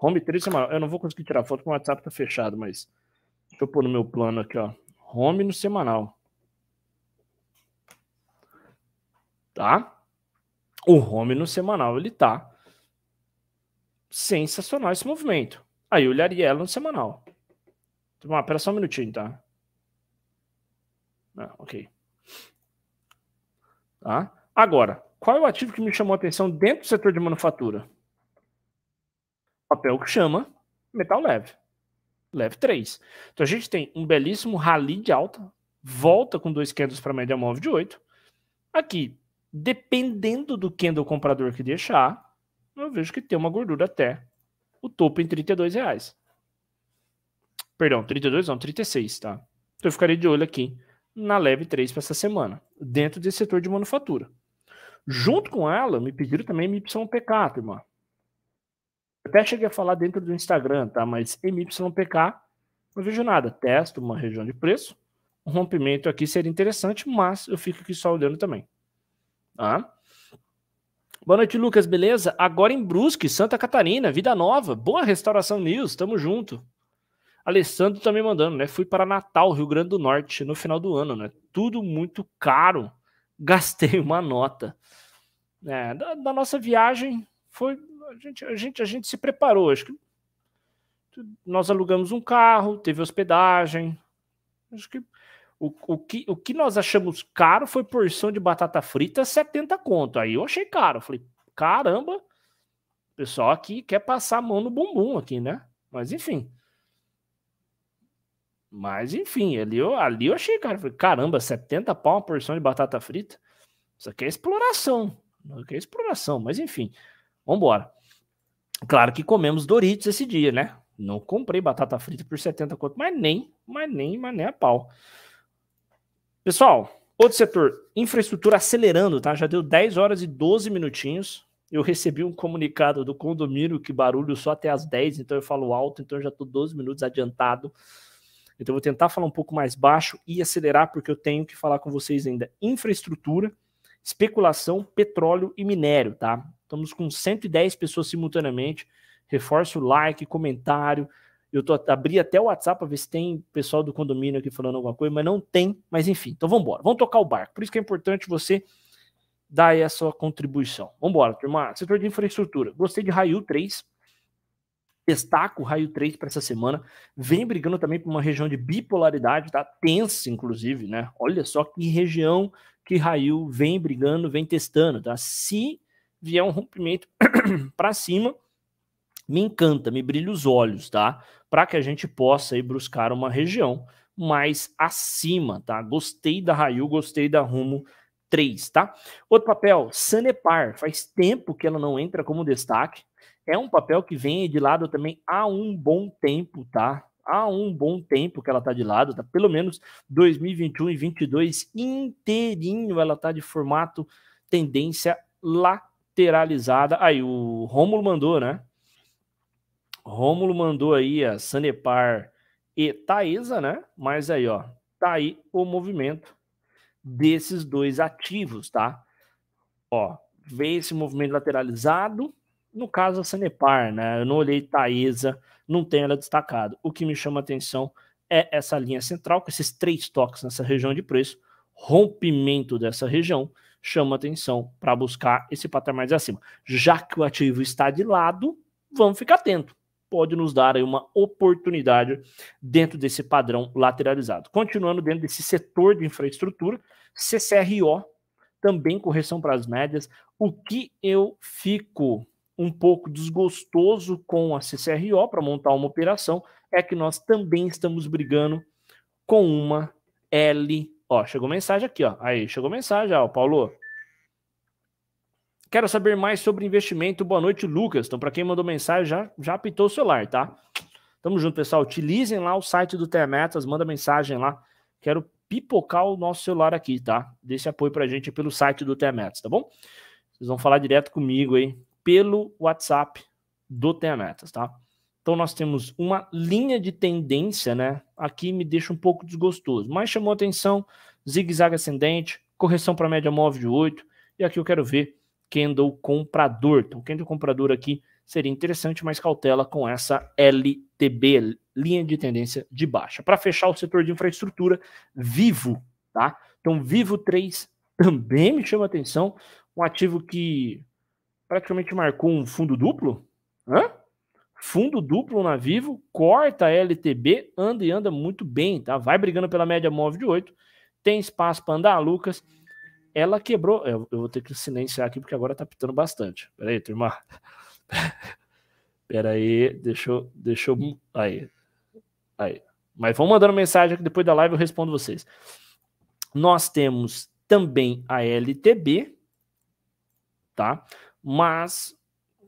Home trade semanal. É eu não vou conseguir tirar foto porque o WhatsApp tá fechado, mas deixa eu pôr no meu plano aqui, ó. Home no semanal. Tá? O home no semanal, ele tá sensacional esse movimento. Aí olharia ela no semanal. Então, espera só um minutinho, tá? Ah, ok. Tá? Agora, qual é o ativo que me chamou a atenção dentro do setor de manufatura? papel que chama metal leve. Leve 3. Então a gente tem um belíssimo rally de alta, volta com dois candles para média móvel de 8. Aqui, dependendo do candle comprador que deixar, eu vejo que tem uma gordura até o topo em 32 reais. Perdão, 32 não, 36, tá? Então eu ficarei de olho aqui na leve 3 para essa semana, dentro desse setor de manufatura. Junto com ela, me pediram também MYPK, irmão. Até cheguei a falar dentro do Instagram, tá? Mas MYPK, não vejo nada. Testo uma região de preço. Um rompimento aqui seria interessante, mas eu fico aqui só olhando também. Tá? Boa noite, Lucas, beleza? Agora em Brusque, Santa Catarina, Vida Nova. Boa Restauração News, tamo junto. Alessandro também tá mandando, né? Fui para Natal, Rio Grande do Norte, no final do ano, né? Tudo muito caro. Gastei uma nota. É, da, da, nossa viagem foi a gente, a gente, a gente se preparou. Acho que nós alugamos um carro, teve hospedagem. Acho que o, o, que o que nós achamos caro foi porção de batata frita 70 conto. Aí eu achei caro. Falei, caramba, o pessoal aqui quer passar a mão no bumbum aqui, né? Mas enfim. Mas enfim, ali eu, ali eu achei, caro Falei, caramba, 70 pau uma porção de batata frita. Isso aqui é exploração. Isso aqui é exploração, mas enfim. vamos embora Claro que comemos Doritos esse dia, né? Não comprei batata frita por 70 conto, mas nem, mas nem, mas nem a pau. Pessoal, outro setor, infraestrutura acelerando, tá? Já deu 10 horas e 12 minutinhos. Eu recebi um comunicado do condomínio que barulho só até as 10, então eu falo alto, então eu já tô 12 minutos adiantado. Então eu vou tentar falar um pouco mais baixo e acelerar porque eu tenho que falar com vocês ainda infraestrutura, especulação, petróleo e minério, tá? Estamos com 110 pessoas simultaneamente. Reforça o like, comentário. Eu tô, abri até o WhatsApp para ver se tem pessoal do condomínio aqui falando alguma coisa, mas não tem. Mas enfim, então vamos embora. Vamos tocar o barco. Por isso que é importante você dar essa sua contribuição. Vamos embora, turma. Setor de infraestrutura. Gostei de Raio 3. Destaco o Raio 3 para essa semana. Vem brigando também por uma região de bipolaridade, tá? Tensa, inclusive, né? Olha só que região que Raio vem brigando, vem testando, tá? Se vier um rompimento para cima, me encanta, me brilha os olhos, tá? Para que a gente possa ir buscar uma região mais acima, tá? Gostei da Raio, gostei da Rumo 3, tá? Outro papel, Sanepar. Faz tempo que ela não entra como destaque. É um papel que vem de lado também há um bom tempo, tá? Há um bom tempo que ela tá de lado, tá? Pelo menos 2021 e 2022 inteirinho ela tá de formato tendência lá lateralizada. Aí o Rômulo mandou, né? Rômulo mandou aí a Sanepar e Taesa, né? Mas aí, ó, tá aí o movimento desses dois ativos, tá? Ó, vê esse movimento lateralizado. No caso, a Sanepar, né? Eu não olhei Taesa, não tem ela destacado. O que me chama atenção é essa linha central, com esses três toques nessa região de preço, rompimento dessa região chama atenção para buscar esse patamar de acima. Já que o ativo está de lado, vamos ficar atento. Pode nos dar aí uma oportunidade dentro desse padrão lateralizado. Continuando dentro desse setor de infraestrutura, CCRO, também correção para as médias. O que eu fico um pouco desgostoso com a CCRO para montar uma operação é que nós também estamos brigando com uma L Ó, chegou mensagem aqui, ó. Aí, chegou mensagem, ó, Paulo. Quero saber mais sobre investimento. Boa noite, Lucas. Então, para quem mandou mensagem, já, já apitou o celular, tá? Tamo junto, pessoal. Utilizem lá o site do Termetas, manda mensagem lá. Quero pipocar o nosso celular aqui, tá? Desse apoio pra gente pelo site do Termetas, tá bom? Vocês vão falar direto comigo aí, pelo WhatsApp do Termetas, tá? Então nós temos uma linha de tendência, né? Aqui me deixa um pouco desgostoso, mas chamou atenção zigue-zague ascendente, correção para média móvel de 8, e aqui eu quero ver candle comprador. Então candle comprador aqui seria interessante, mas cautela com essa LTB, linha de tendência de baixa. Para fechar o setor de infraestrutura, Vivo, tá? Então Vivo 3 também me chama atenção, um ativo que praticamente marcou um fundo duplo, Hã? fundo duplo na Vivo, corta a LTB, anda e anda muito bem, tá? Vai brigando pela média móvel de 8, tem espaço para andar, Lucas. Ela quebrou. Eu, eu, vou ter que silenciar aqui porque agora tá pitando bastante. Pera aí, turma. Pera aí, deixa eu, deixa eu. Aí. Aí. Mas vão mandando mensagem que depois da live eu respondo vocês. Nós temos também a LTB, tá? Mas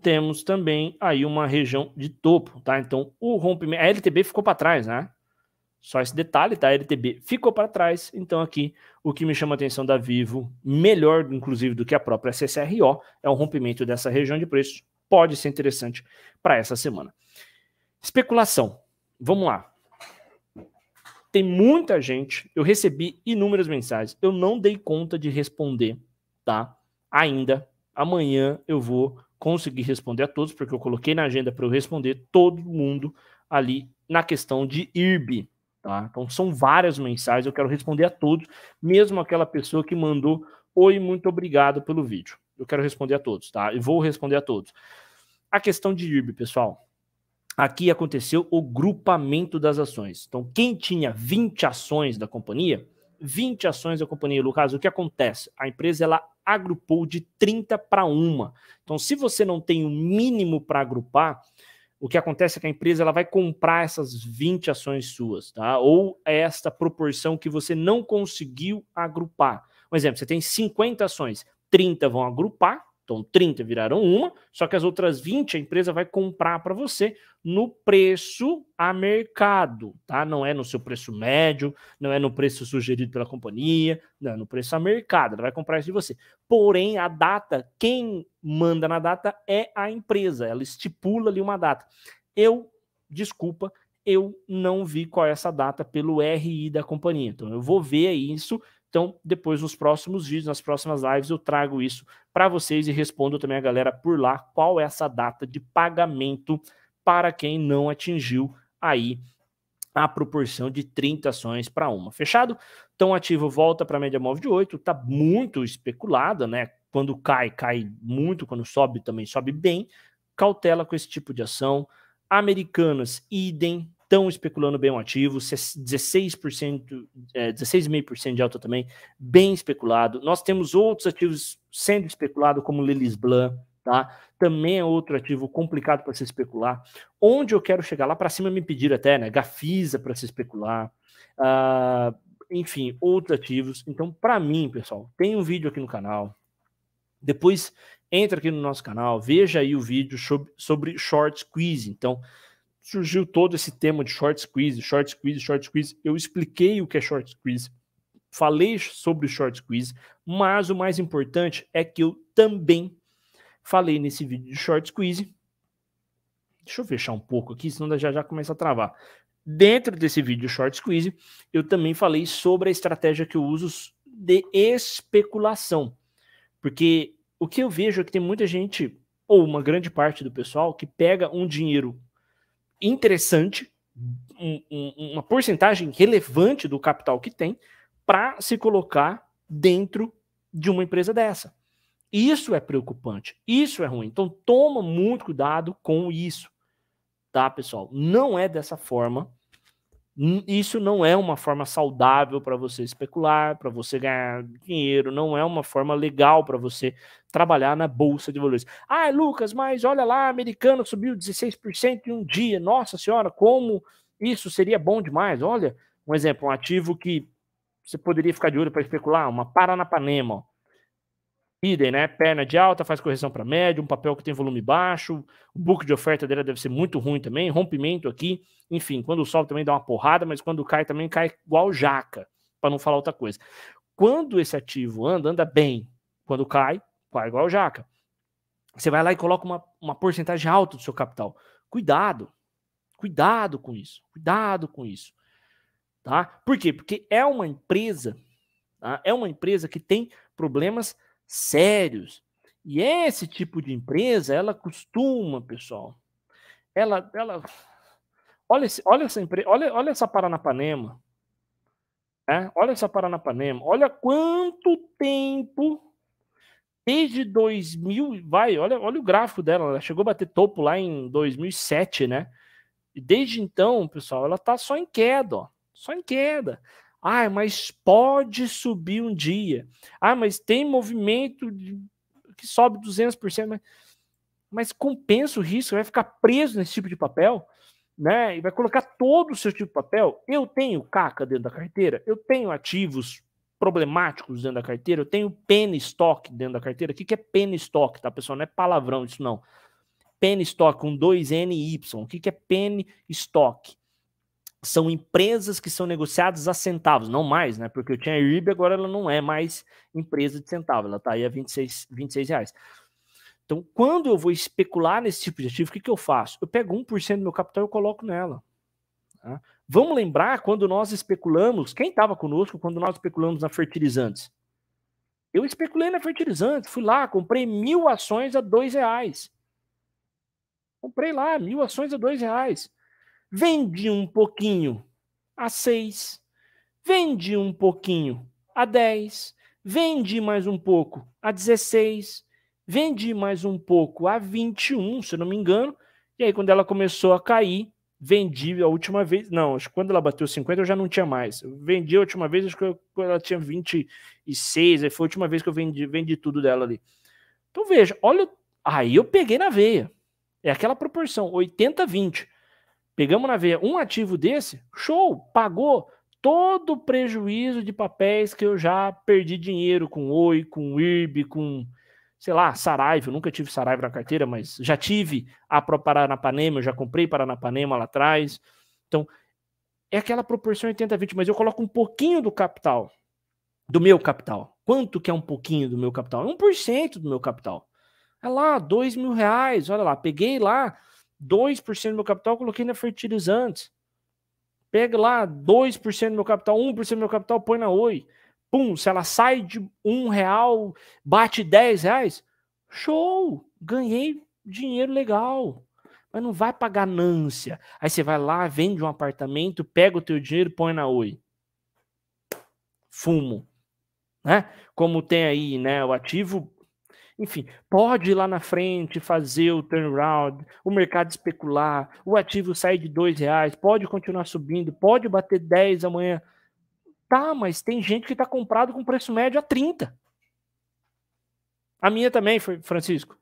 temos também aí uma região de topo, tá? Então, o rompimento, a LTB ficou para trás, né? Só esse detalhe, tá? A LTB ficou para trás. Então, aqui, o que me chama a atenção da Vivo, melhor, inclusive, do que a própria CCRO, é o rompimento dessa região de preço. Pode ser interessante para essa semana. Especulação. Vamos lá. Tem muita gente. Eu recebi inúmeras mensagens. Eu não dei conta de responder, tá? Ainda. Amanhã eu vou consegui responder a todos, porque eu coloquei na agenda para eu responder todo mundo ali na questão de IRB. Tá? Então são várias mensagens, eu quero responder a todos, mesmo aquela pessoa que mandou oi, muito obrigado pelo vídeo. Eu quero responder a todos, tá? E vou responder a todos. A questão de IRB, pessoal. Aqui aconteceu o grupamento das ações. Então, quem tinha 20 ações da companhia, 20 ações da companhia, Lucas, o que acontece? A empresa ela agrupou de 30 para uma. Então, se você não tem o mínimo para agrupar, o que acontece é que a empresa ela vai comprar essas 20 ações suas, tá? Ou é esta proporção que você não conseguiu agrupar. Um exemplo, você tem 50 ações, 30 vão agrupar então, 30 viraram uma, só que as outras 20 a empresa vai comprar para você no preço a mercado, tá? Não é no seu preço médio, não é no preço sugerido pela companhia, não, é no preço a mercado, ela vai comprar isso de você. Porém, a data, quem manda na data é a empresa, ela estipula ali uma data. Eu, desculpa, eu não vi qual é essa data pelo RI da companhia. Então, eu vou ver isso então, depois nos próximos vídeos, nas próximas lives, eu trago isso para vocês e respondo também a galera por lá qual é essa data de pagamento para quem não atingiu aí a proporção de 30 ações para uma. Fechado? Então, ativo volta para a média móvel de 8, está muito especulada, né? Quando cai, cai muito, quando sobe, também sobe bem. Cautela com esse tipo de ação. Americanas, idem, estão especulando bem o ativo, 16%, é, 16,5% de alta também, bem especulado. Nós temos outros ativos sendo especulados, como Lilis Blanc, tá? Também é outro ativo complicado para se especular. Onde eu quero chegar lá para cima me pedir até, né? Gafisa para se especular. Uh, enfim, outros ativos. Então, para mim, pessoal, tem um vídeo aqui no canal. Depois entra aqui no nosso canal, veja aí o vídeo sobre, sobre short squeeze. Então, surgiu todo esse tema de short squeeze, short squeeze, short squeeze. Eu expliquei o que é short squeeze, falei sobre o short squeeze, mas o mais importante é que eu também falei nesse vídeo de short squeeze. Deixa eu fechar um pouco aqui, senão já já começa a travar. Dentro desse vídeo short squeeze, eu também falei sobre a estratégia que eu uso de especulação. Porque o que eu vejo é que tem muita gente, ou uma grande parte do pessoal, que pega um dinheiro interessante, um, um, uma porcentagem relevante do capital que tem, para se colocar dentro de uma empresa dessa. Isso é preocupante, isso é ruim. Então toma muito cuidado com isso, tá, pessoal? Não é dessa forma isso não é uma forma saudável para você especular, para você ganhar dinheiro, não é uma forma legal para você trabalhar na bolsa de valores. Ah, Lucas, mas olha lá, americano subiu 16% em um dia. Nossa senhora, como isso seria bom demais. Olha, um exemplo, um ativo que você poderia ficar de olho para especular, uma Paranapanema. Ó Idem, né? Perna de alta, faz correção para médio, um papel que tem volume baixo, o book de oferta dela deve ser muito ruim também, rompimento aqui, enfim, quando sobe também dá uma porrada, mas quando cai também cai igual jaca, para não falar outra coisa. Quando esse ativo anda, anda bem. Quando cai, cai igual jaca. Você vai lá e coloca uma, uma porcentagem alta do seu capital. Cuidado, cuidado com isso, cuidado com isso. Tá? Por quê? Porque é uma empresa, tá? é uma empresa que tem problemas sérios. E esse tipo de empresa, ela costuma, pessoal, ela, ela olha, esse, olha essa empresa, olha, olha essa Paranapanema, né? olha essa Paranapanema, olha quanto tempo desde 2000, vai, olha, olha o gráfico dela, ela chegou a bater topo lá em 2007, né? E desde então, pessoal, ela tá só em queda, ó, só em queda. Ah, mas pode subir um dia. Ah, mas tem movimento que sobe 200%. Mas, mas compensa o risco, vai ficar preso nesse tipo de papel, né? E vai colocar todo o seu tipo de papel. Eu tenho caca dentro da carteira, eu tenho ativos problemáticos dentro da carteira, eu tenho pen stock dentro da carteira. O que, é pen stock, tá, pessoal? Não é palavrão isso, não. Pen stock um 2NY. O que, que é pen stock? são empresas que são negociadas a centavos, não mais, né? Porque eu tinha a IRB, agora ela não é mais empresa de centavo, ela está aí a 26, 26 reais. Então, quando eu vou especular nesse tipo de ativo, o que, que eu faço? Eu pego 1% do meu capital e coloco nela. Tá? Vamos lembrar quando nós especulamos, quem estava conosco quando nós especulamos na fertilizantes? Eu especulei na fertilizantes, fui lá, comprei mil ações a dois reais. Comprei lá, mil ações a dois reais. Vende um pouquinho a 6, vende um pouquinho a 10, vende mais um pouco a 16, vende mais um pouco a 21, se eu não me engano. E aí, quando ela começou a cair, vendi a última vez. Não, acho que quando ela bateu 50 eu já não tinha mais. Eu vendi a última vez, acho que eu, ela tinha 26, aí foi a última vez que eu vendi, vendi tudo dela ali. Então veja, olha, aí eu peguei na veia. É aquela proporção, 80-20. Pegamos na veia um ativo desse, show, pagou todo o prejuízo de papéis que eu já perdi dinheiro com Oi, com IRB, com, sei lá, Saraiva. Eu nunca tive Saraiva na carteira, mas já tive a Paranapanema, eu já comprei Paranapanema lá atrás. Então, é aquela proporção 80-20, mas eu coloco um pouquinho do capital, do meu capital. Quanto que é um pouquinho do meu capital? É 1% do meu capital. É lá, dois mil reais, olha lá, peguei lá 2% do meu capital coloquei na fertilizantes. Pega lá 2% do meu capital, 1% do meu capital, põe na Oi. Pum, se ela sai de um real, bate 10 reais, show! Ganhei dinheiro legal. Mas não vai para ganância. Aí você vai lá, vende um apartamento, pega o teu dinheiro, põe na Oi. Fumo. Né? Como tem aí, né, o ativo enfim, pode ir lá na frente fazer o turnaround, o mercado especular, o ativo sair de dois reais, pode continuar subindo, pode bater 10 amanhã. Tá, mas tem gente que está comprado com preço médio a 30. A minha também, Francisco.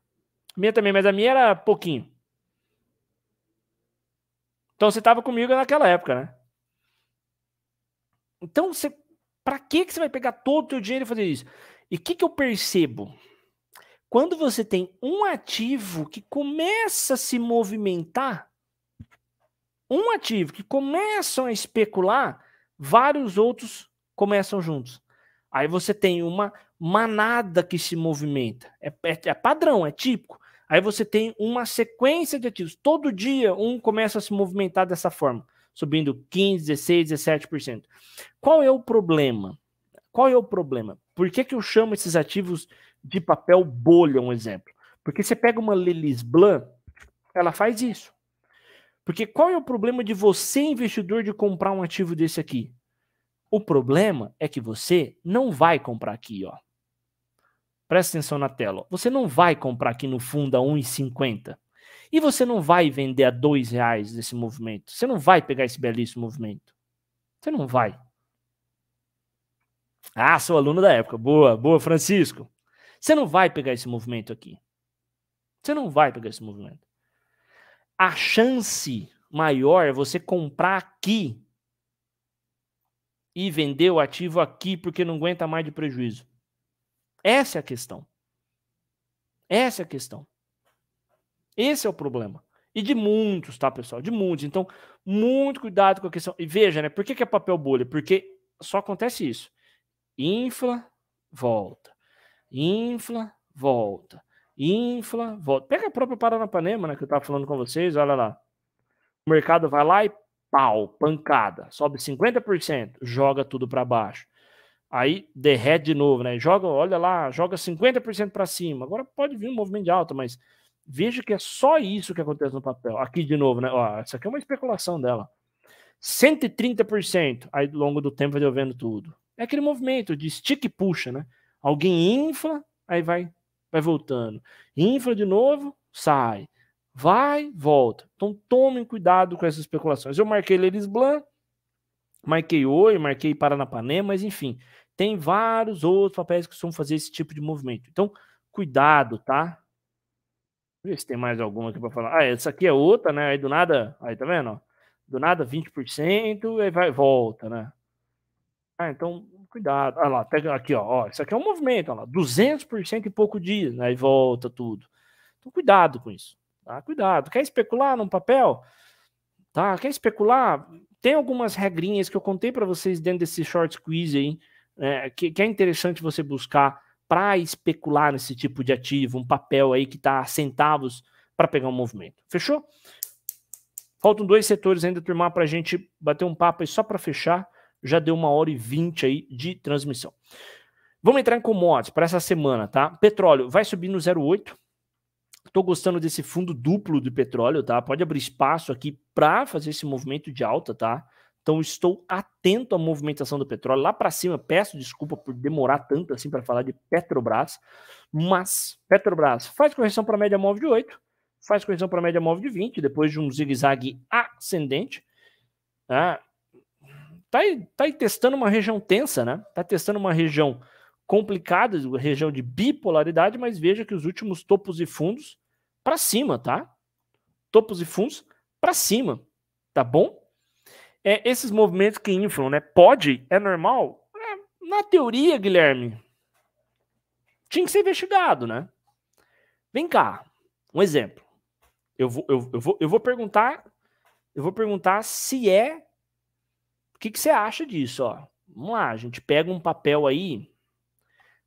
A minha também, mas a minha era pouquinho. Então você estava comigo naquela época, né? Então você, para que que você vai pegar todo o seu dinheiro e fazer isso? E o que que eu percebo? Quando você tem um ativo que começa a se movimentar, um ativo que começam a especular, vários outros começam juntos. Aí você tem uma manada que se movimenta. É, é, é, padrão, é típico. Aí você tem uma sequência de ativos. Todo dia um começa a se movimentar dessa forma, subindo 15, 16, 17%. Qual é o problema? Qual é o problema? Por que, que eu chamo esses ativos de papel bolha, um exemplo? Porque você pega uma Lelis Blanc, ela faz isso. Porque qual é o problema de você, investidor, de comprar um ativo desse aqui? O problema é que você não vai comprar aqui, ó. Presta atenção na tela. Você não vai comprar aqui no fundo a 1,50. E você não vai vender a 2 reais desse movimento. Você não vai pegar esse belíssimo movimento. Você não vai. Ah, sou aluno da época. Boa, boa, Francisco. Você não vai pegar esse movimento aqui. Você não vai pegar esse movimento. A chance maior é você comprar aqui e vender o ativo aqui porque não aguenta mais de prejuízo. Essa é a questão. Essa é a questão. Esse é o problema. E de muitos, tá, pessoal? De muitos. Então, muito cuidado com a questão. E veja, né? Por que, que é papel bolha? Porque só acontece isso infla, volta, infla, volta, infla, volta. Pega a própria Paranapanema, né, que eu estava falando com vocês, olha lá. O mercado vai lá e pau, pancada, sobe 50%, joga tudo para baixo. Aí derrete de novo, né? Joga, olha lá, joga 50% para cima. Agora pode vir um movimento de alta, mas veja que é só isso que acontece no papel. Aqui de novo, né? Ó, essa aqui é uma especulação dela. 130%, aí ao longo do tempo vai devolvendo tudo. É aquele movimento de estica e puxa, né? Alguém infla, aí vai, vai voltando. Infla de novo, sai. Vai, volta. Então tomem cuidado com essas especulações. Eu marquei Leris Blanc, marquei Oi, marquei Paranapanema, mas enfim, tem vários outros papéis que costumam fazer esse tipo de movimento. Então, cuidado, tá? Deixa eu ver se tem mais alguma aqui para falar. Ah, essa aqui é outra, né? Aí do nada, aí tá vendo? Ó? Do nada 20%, aí vai volta, né? Ah, então, cuidado. Olha lá, pega tá aqui, ó. ó isso aqui é um movimento, ó lá, 200% em pouco dia, né? E volta tudo. Então, cuidado com isso. Tá? Cuidado. Quer especular num papel? Tá? Quer especular? Tem algumas regrinhas que eu contei para vocês dentro desse short quiz aí, né? que, que é interessante você buscar para especular nesse tipo de ativo, um papel aí que está a centavos para pegar um movimento. Fechou? Faltam dois setores ainda, turma, para a gente bater um papo aí só para fechar já deu uma hora e vinte aí de transmissão. Vamos entrar em commodities para essa semana, tá? Petróleo vai subir no 0,8. Estou gostando desse fundo duplo de petróleo, tá? Pode abrir espaço aqui para fazer esse movimento de alta, tá? Então estou atento à movimentação do petróleo. Lá para cima, peço desculpa por demorar tanto assim para falar de Petrobras, mas Petrobras faz correção para a média móvel de 8, faz correção para a média móvel de 20, depois de um zigue-zague ascendente. Tá? tá, tá aí testando uma região tensa, né? Tá testando uma região complicada, uma região de bipolaridade, mas veja que os últimos topos e fundos para cima, tá? Topos e fundos para cima, tá bom? É, esses movimentos que inflam, né? Pode? É normal? É, na teoria, Guilherme, tinha que ser investigado, né? Vem cá, um exemplo. Eu vou, eu, eu, vou, eu vou perguntar, eu vou perguntar se é o que, que você acha disso? Ó? Vamos lá, a gente pega um papel aí,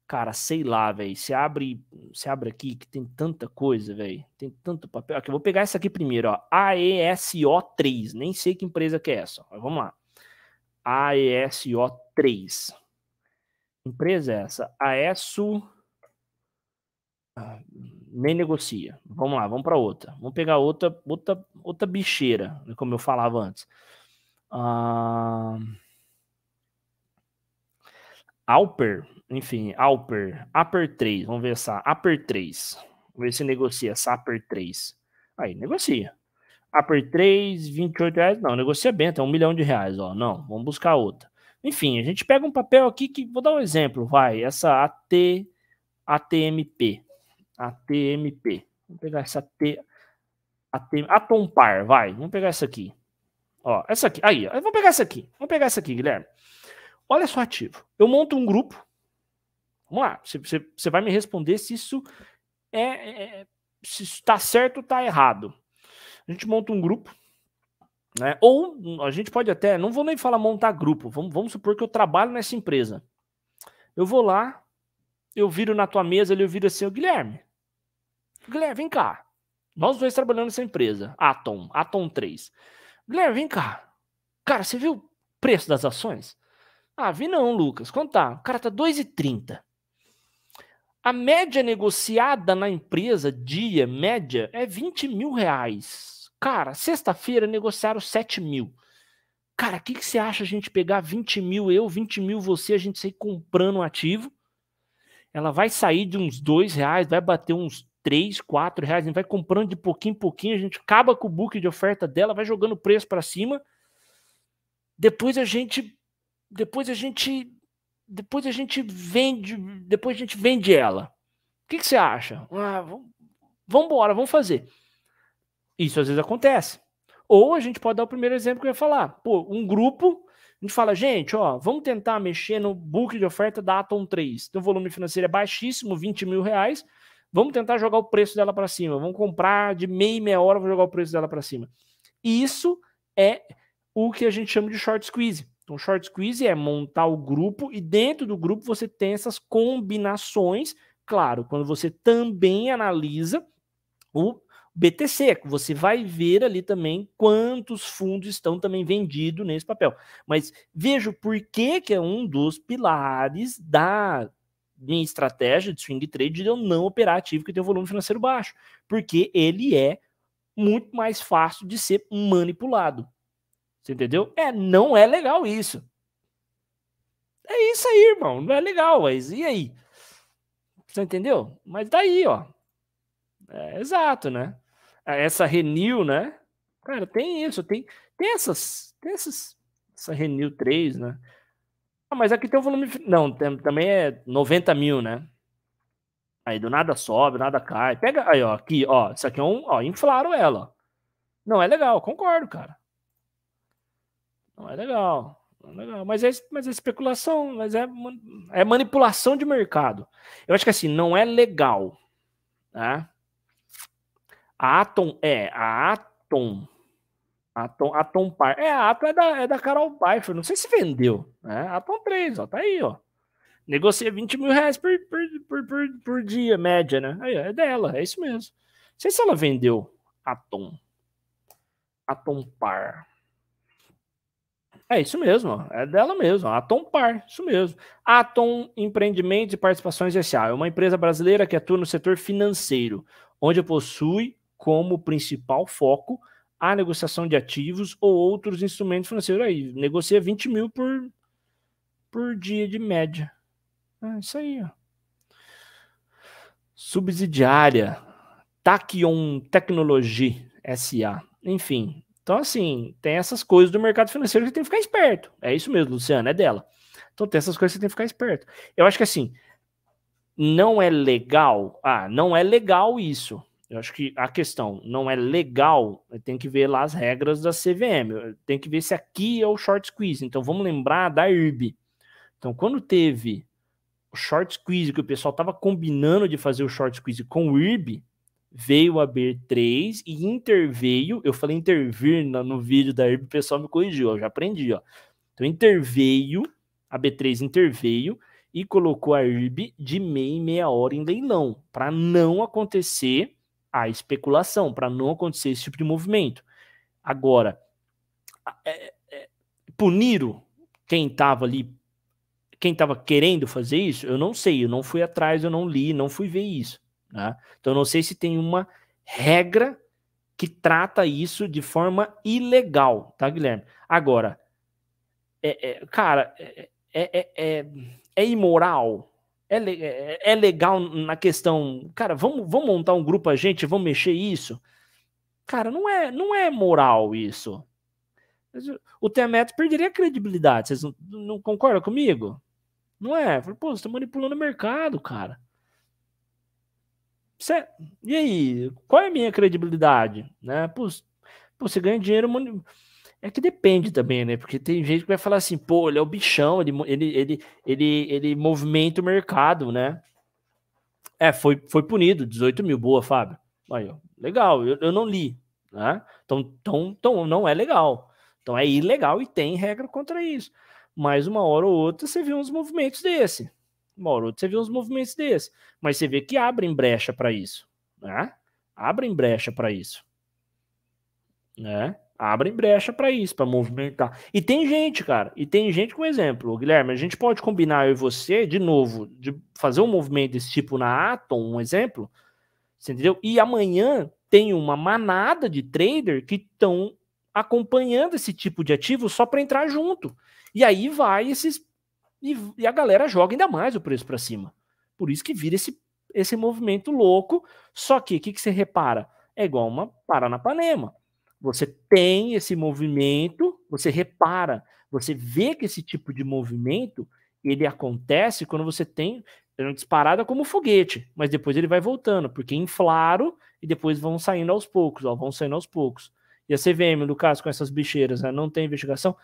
cara, sei lá, velho. Você abre, você abre aqui que tem tanta coisa, velho. Tem tanto papel. Aqui, eu vou pegar essa aqui primeiro, ó. AESO3. Nem sei que empresa que é essa. vamos lá. AESO3. Empresa é essa? AESO ah, nem negocia. Vamos lá, vamos para outra. Vamos pegar outra, outra, outra bicheira, né, como eu falava antes. Ah, Alper, enfim, Alper, Upper 3, vamos ver essa Upper 3. Vamos ver se negocia essa Upper 3. Aí, negocia. Upper 3, 28 reais. Não, negocia bem, até um milhão de reais, ó. Não, vamos buscar outra. Enfim, a gente pega um papel aqui que, vou dar um exemplo, vai, essa AT, ATMP. ATMP. Vamos pegar essa T, AT, Atompar, vai, vamos pegar essa aqui. Ó, essa aqui. Aí, ó. Vamos pegar essa aqui. Vamos pegar essa aqui, Guilherme. Olha só ativo. Eu monto um grupo. Vamos lá. Você vai me responder se isso é, é se está certo ou está errado. A gente monta um grupo. Né? Ou a gente pode até, não vou nem falar montar grupo, vamos, vamos supor que eu trabalho nessa empresa. Eu vou lá, eu viro na tua mesa ali, eu viro assim, o Guilherme. Guilherme, vem cá. Nós dois trabalhamos nessa empresa, Atom, Atom 3. Guilherme, vem cá. Cara, você viu o preço das ações? Ah, vi não, Lucas. Quanto tá? O cara tá 2,30. A média negociada na empresa, dia média, é 20 mil reais. Cara, sexta-feira negociaram 7 mil. Cara, o que, que você acha a gente pegar 20 mil eu, 20 mil você, a gente sair comprando um ativo? Ela vai sair de uns dois reais, vai bater uns 3, 4 reais. A gente vai comprando de pouquinho em pouquinho, a gente acaba com o book de oferta dela, vai jogando o preço para cima. Depois a gente. Depois a gente. Depois a gente vende. Depois a gente vende ela. O que, que você acha? Ah, vamos embora, vamos fazer. Isso às vezes acontece. Ou a gente pode dar o primeiro exemplo que eu ia falar. Pô, um grupo, a gente fala, gente, ó, vamos tentar mexer no book de oferta da Atom 3. Então, o volume financeiro é baixíssimo, 20 mil reais Vamos tentar jogar o preço dela para cima. Vamos comprar de meia e meia hora, vou jogar o preço dela para cima. Isso é o que a gente chama de short squeeze. Então, short squeeze é montar o grupo e dentro do grupo você tem essas combinações. Claro, quando você também analisa o BTC, você vai ver ali também quantos fundos estão também vendidos nesse papel. Mas vejo por que, que é um dos pilares da minha estratégia de swing trade de eu não operar ativo que tem um volume financeiro baixo, porque ele é muito mais fácil de ser manipulado. Você entendeu? É, não é legal isso. É isso aí, irmão. Não é legal, mas e aí? Você entendeu? Mas daí, ó. É, exato, né? É, essa Renew, né? Cara, tem isso, tem, tem essas, tem essas, essa Renew 3, né? Ah, mas aqui tem o um volume. Não, tem, também é 90 mil, né? Aí do nada sobe, nada cai. Pega aí, ó, aqui, ó. Isso aqui é um. Ó, inflaram ela. Não é legal, concordo, cara. Não é legal. Não é legal. Mas, é, mas é especulação, mas é, é manipulação de mercado. Eu acho que assim, não é legal. Né? A Atom é. A Atom Atom, Atom Par. É, a Atom é da, é da Carol Pfeiffer. Não sei se vendeu. Né? Atom 3, ó. Tá aí, ó. Negocia 20 mil reais por, por, por, por, por dia, média, né? Aí, é dela, é isso mesmo. Não sei se ela vendeu Atom. Atom Par. É isso mesmo, é dela mesmo, Atom Par, isso mesmo. Atom Empreendimentos e Participações S.A. é uma empresa brasileira que atua no setor financeiro, onde possui como principal foco a negociação de ativos ou outros instrumentos financeiros. Aí, negocia 20 mil por, por dia de média. É isso aí. Ó. Subsidiária. Taquion Technology SA. Enfim. Então, assim, tem essas coisas do mercado financeiro que tem que ficar esperto. É isso mesmo, Luciana é dela. Então, tem essas coisas que tem que ficar esperto. Eu acho que, assim, não é legal. Ah, não é legal isso. Eu acho que a questão não é legal, tem que ver lá as regras da CVM, eh, tem que ver se aqui é o short squeeze. Então vamos lembrar da IRB. Então quando teve o short squeeze, que o pessoal estava combinando de fazer o short squeeze com o IRB, veio a b 3 e interveio, eu falei intervir no vídeo da IRB, o pessoal me corrigiu, eu já aprendi, ó. Então interveio, a B3 interveio e colocou a IRB de meia e meia hora em leilão, para não acontecer a especulação, para não acontecer esse tipo de movimento. Agora, é, é, puniram quem estava ali, quem estava querendo fazer isso, eu não sei, eu não fui atrás, eu não li, não fui ver isso. Né? Então, eu não sei se tem uma regra que trata isso de forma ilegal, tá, Guilherme? Agora, é, é, cara, é, é, é, é imoral é, é, é legal na questão, cara, vamos, vamos montar um grupo a gente, vamos mexer isso. Cara, não é, não é moral isso. O Temeto perderia a credibilidade. Vocês não, não concordam comigo? Não é? pô, você tá manipulando o mercado, cara. Cê, e aí, qual é a minha credibilidade? Né? Pô, você ganha dinheiro é que depende também, né? Porque tem gente que vai falar assim, pô, ele é o bichão, ele, ele, ele, ele, ele movimenta o mercado, né? É, foi, foi punido, 18 mil, boa, Fábio. Aí, ó, legal, eu, eu não li, né? Então, então, então não é legal. Então é ilegal e tem regra contra isso. Mas uma hora ou outra você vê uns movimentos desse. Uma hora ou outra você vê uns movimentos desse. Mas você vê que abrem brecha para isso, né? Abrem brecha para isso, né? abrem brecha para isso, para movimentar. E tem gente, cara, e tem gente com exemplo, Guilherme, a gente pode combinar eu e você, de novo, de fazer um movimento desse tipo na Atom, um exemplo, você entendeu? E amanhã tem uma manada de trader que estão acompanhando esse tipo de ativo só para entrar junto. E aí vai esses e, e a galera joga ainda mais o preço para cima. Por isso que vira esse esse movimento louco, só que o que, que você repara? É igual uma Paranapanema você tem esse movimento, você repara, você vê que esse tipo de movimento ele acontece quando você tem é uma disparada como foguete, mas depois ele vai voltando, porque inflaram e depois vão saindo aos poucos, ó, vão saindo aos poucos. E a CVM, no caso, com essas bicheiras, né, não tem investigação.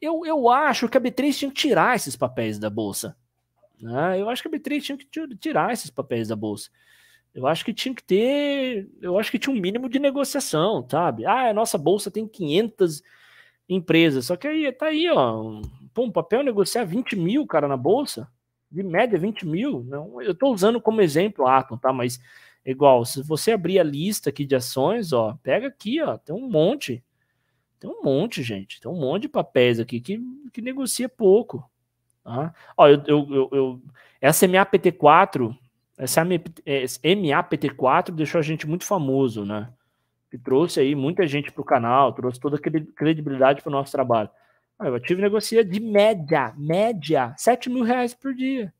Eu, eu acho que a B3 tinha que tirar esses papéis da bolsa. Né? Eu acho que a B3 tinha que tirar esses papéis da bolsa. Eu acho que tinha que ter, eu acho que tinha um mínimo de negociação, sabe? Ah, a nossa bolsa tem 500 empresas, só que aí tá aí, ó, pô, um papel é negociar 20 mil, cara, na bolsa, de média 20 mil, não, eu tô usando como exemplo a Atom, tá? Mas igual, se você abrir a lista aqui de ações, ó, pega aqui, ó, tem um monte, tem um monte, gente, tem um monte de papéis aqui que, que negocia pouco, ah. Ó, eu, eu, eu, eu essa 4 é essa MAPT4 é, deixou a gente muito famoso, né? Que trouxe aí muita gente para o canal, trouxe toda a credibilidade para o nosso trabalho. Ah, eu tive negocia de média, média, 7 mil reais por dia.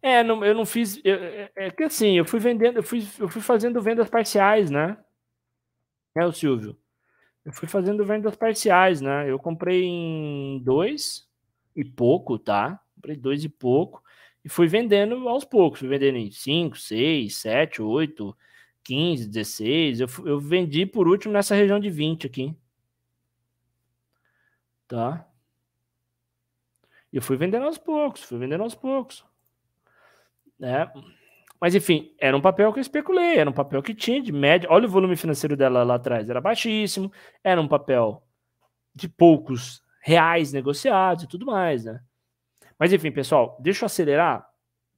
É, não, eu não fiz. Eu, é, é que assim, eu fui vendendo, eu fui, eu fui fazendo vendas parciais, né? É o Silvio. Eu fui fazendo vendas parciais, né? Eu comprei em dois, e pouco, tá? Comprei dois e pouco. E fui vendendo aos poucos. Fui vendendo em 5, 6, 7, 8, 15, 16. Eu, vendi por último nessa região de 20 aqui. Tá? E eu fui vendendo aos poucos, fui vendendo aos poucos. Né? Mas enfim, era um papel que eu especulei, era um papel que tinha de média. Olha o volume financeiro dela lá atrás, era baixíssimo, era um papel de poucos reais negociados e tudo mais, né? Mas enfim, pessoal, deixa eu acelerar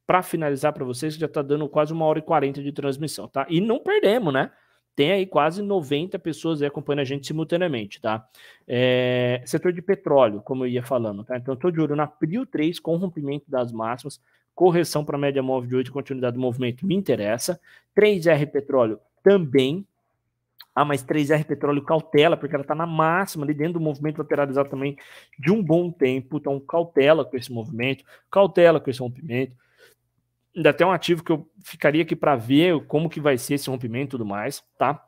para finalizar para vocês, que já está dando quase uma hora e quarenta de transmissão, tá? E não perdemos, né? Tem aí quase 90 pessoas aí acompanhando a gente simultaneamente, tá? É, setor de petróleo, como eu ia falando, tá? Então, estou de olho na PRIO 3 com rompimento das máximas, correção para média móvel de 8, continuidade do movimento me interessa. 3R Petróleo também, a ah, mais 3R Petróleo cautela, porque ela está na máxima ali dentro do movimento lateralizado também de um bom tempo. Então, cautela com esse movimento, cautela com esse rompimento. Ainda tem um ativo que eu ficaria aqui para ver como que vai ser esse rompimento e tudo mais, tá?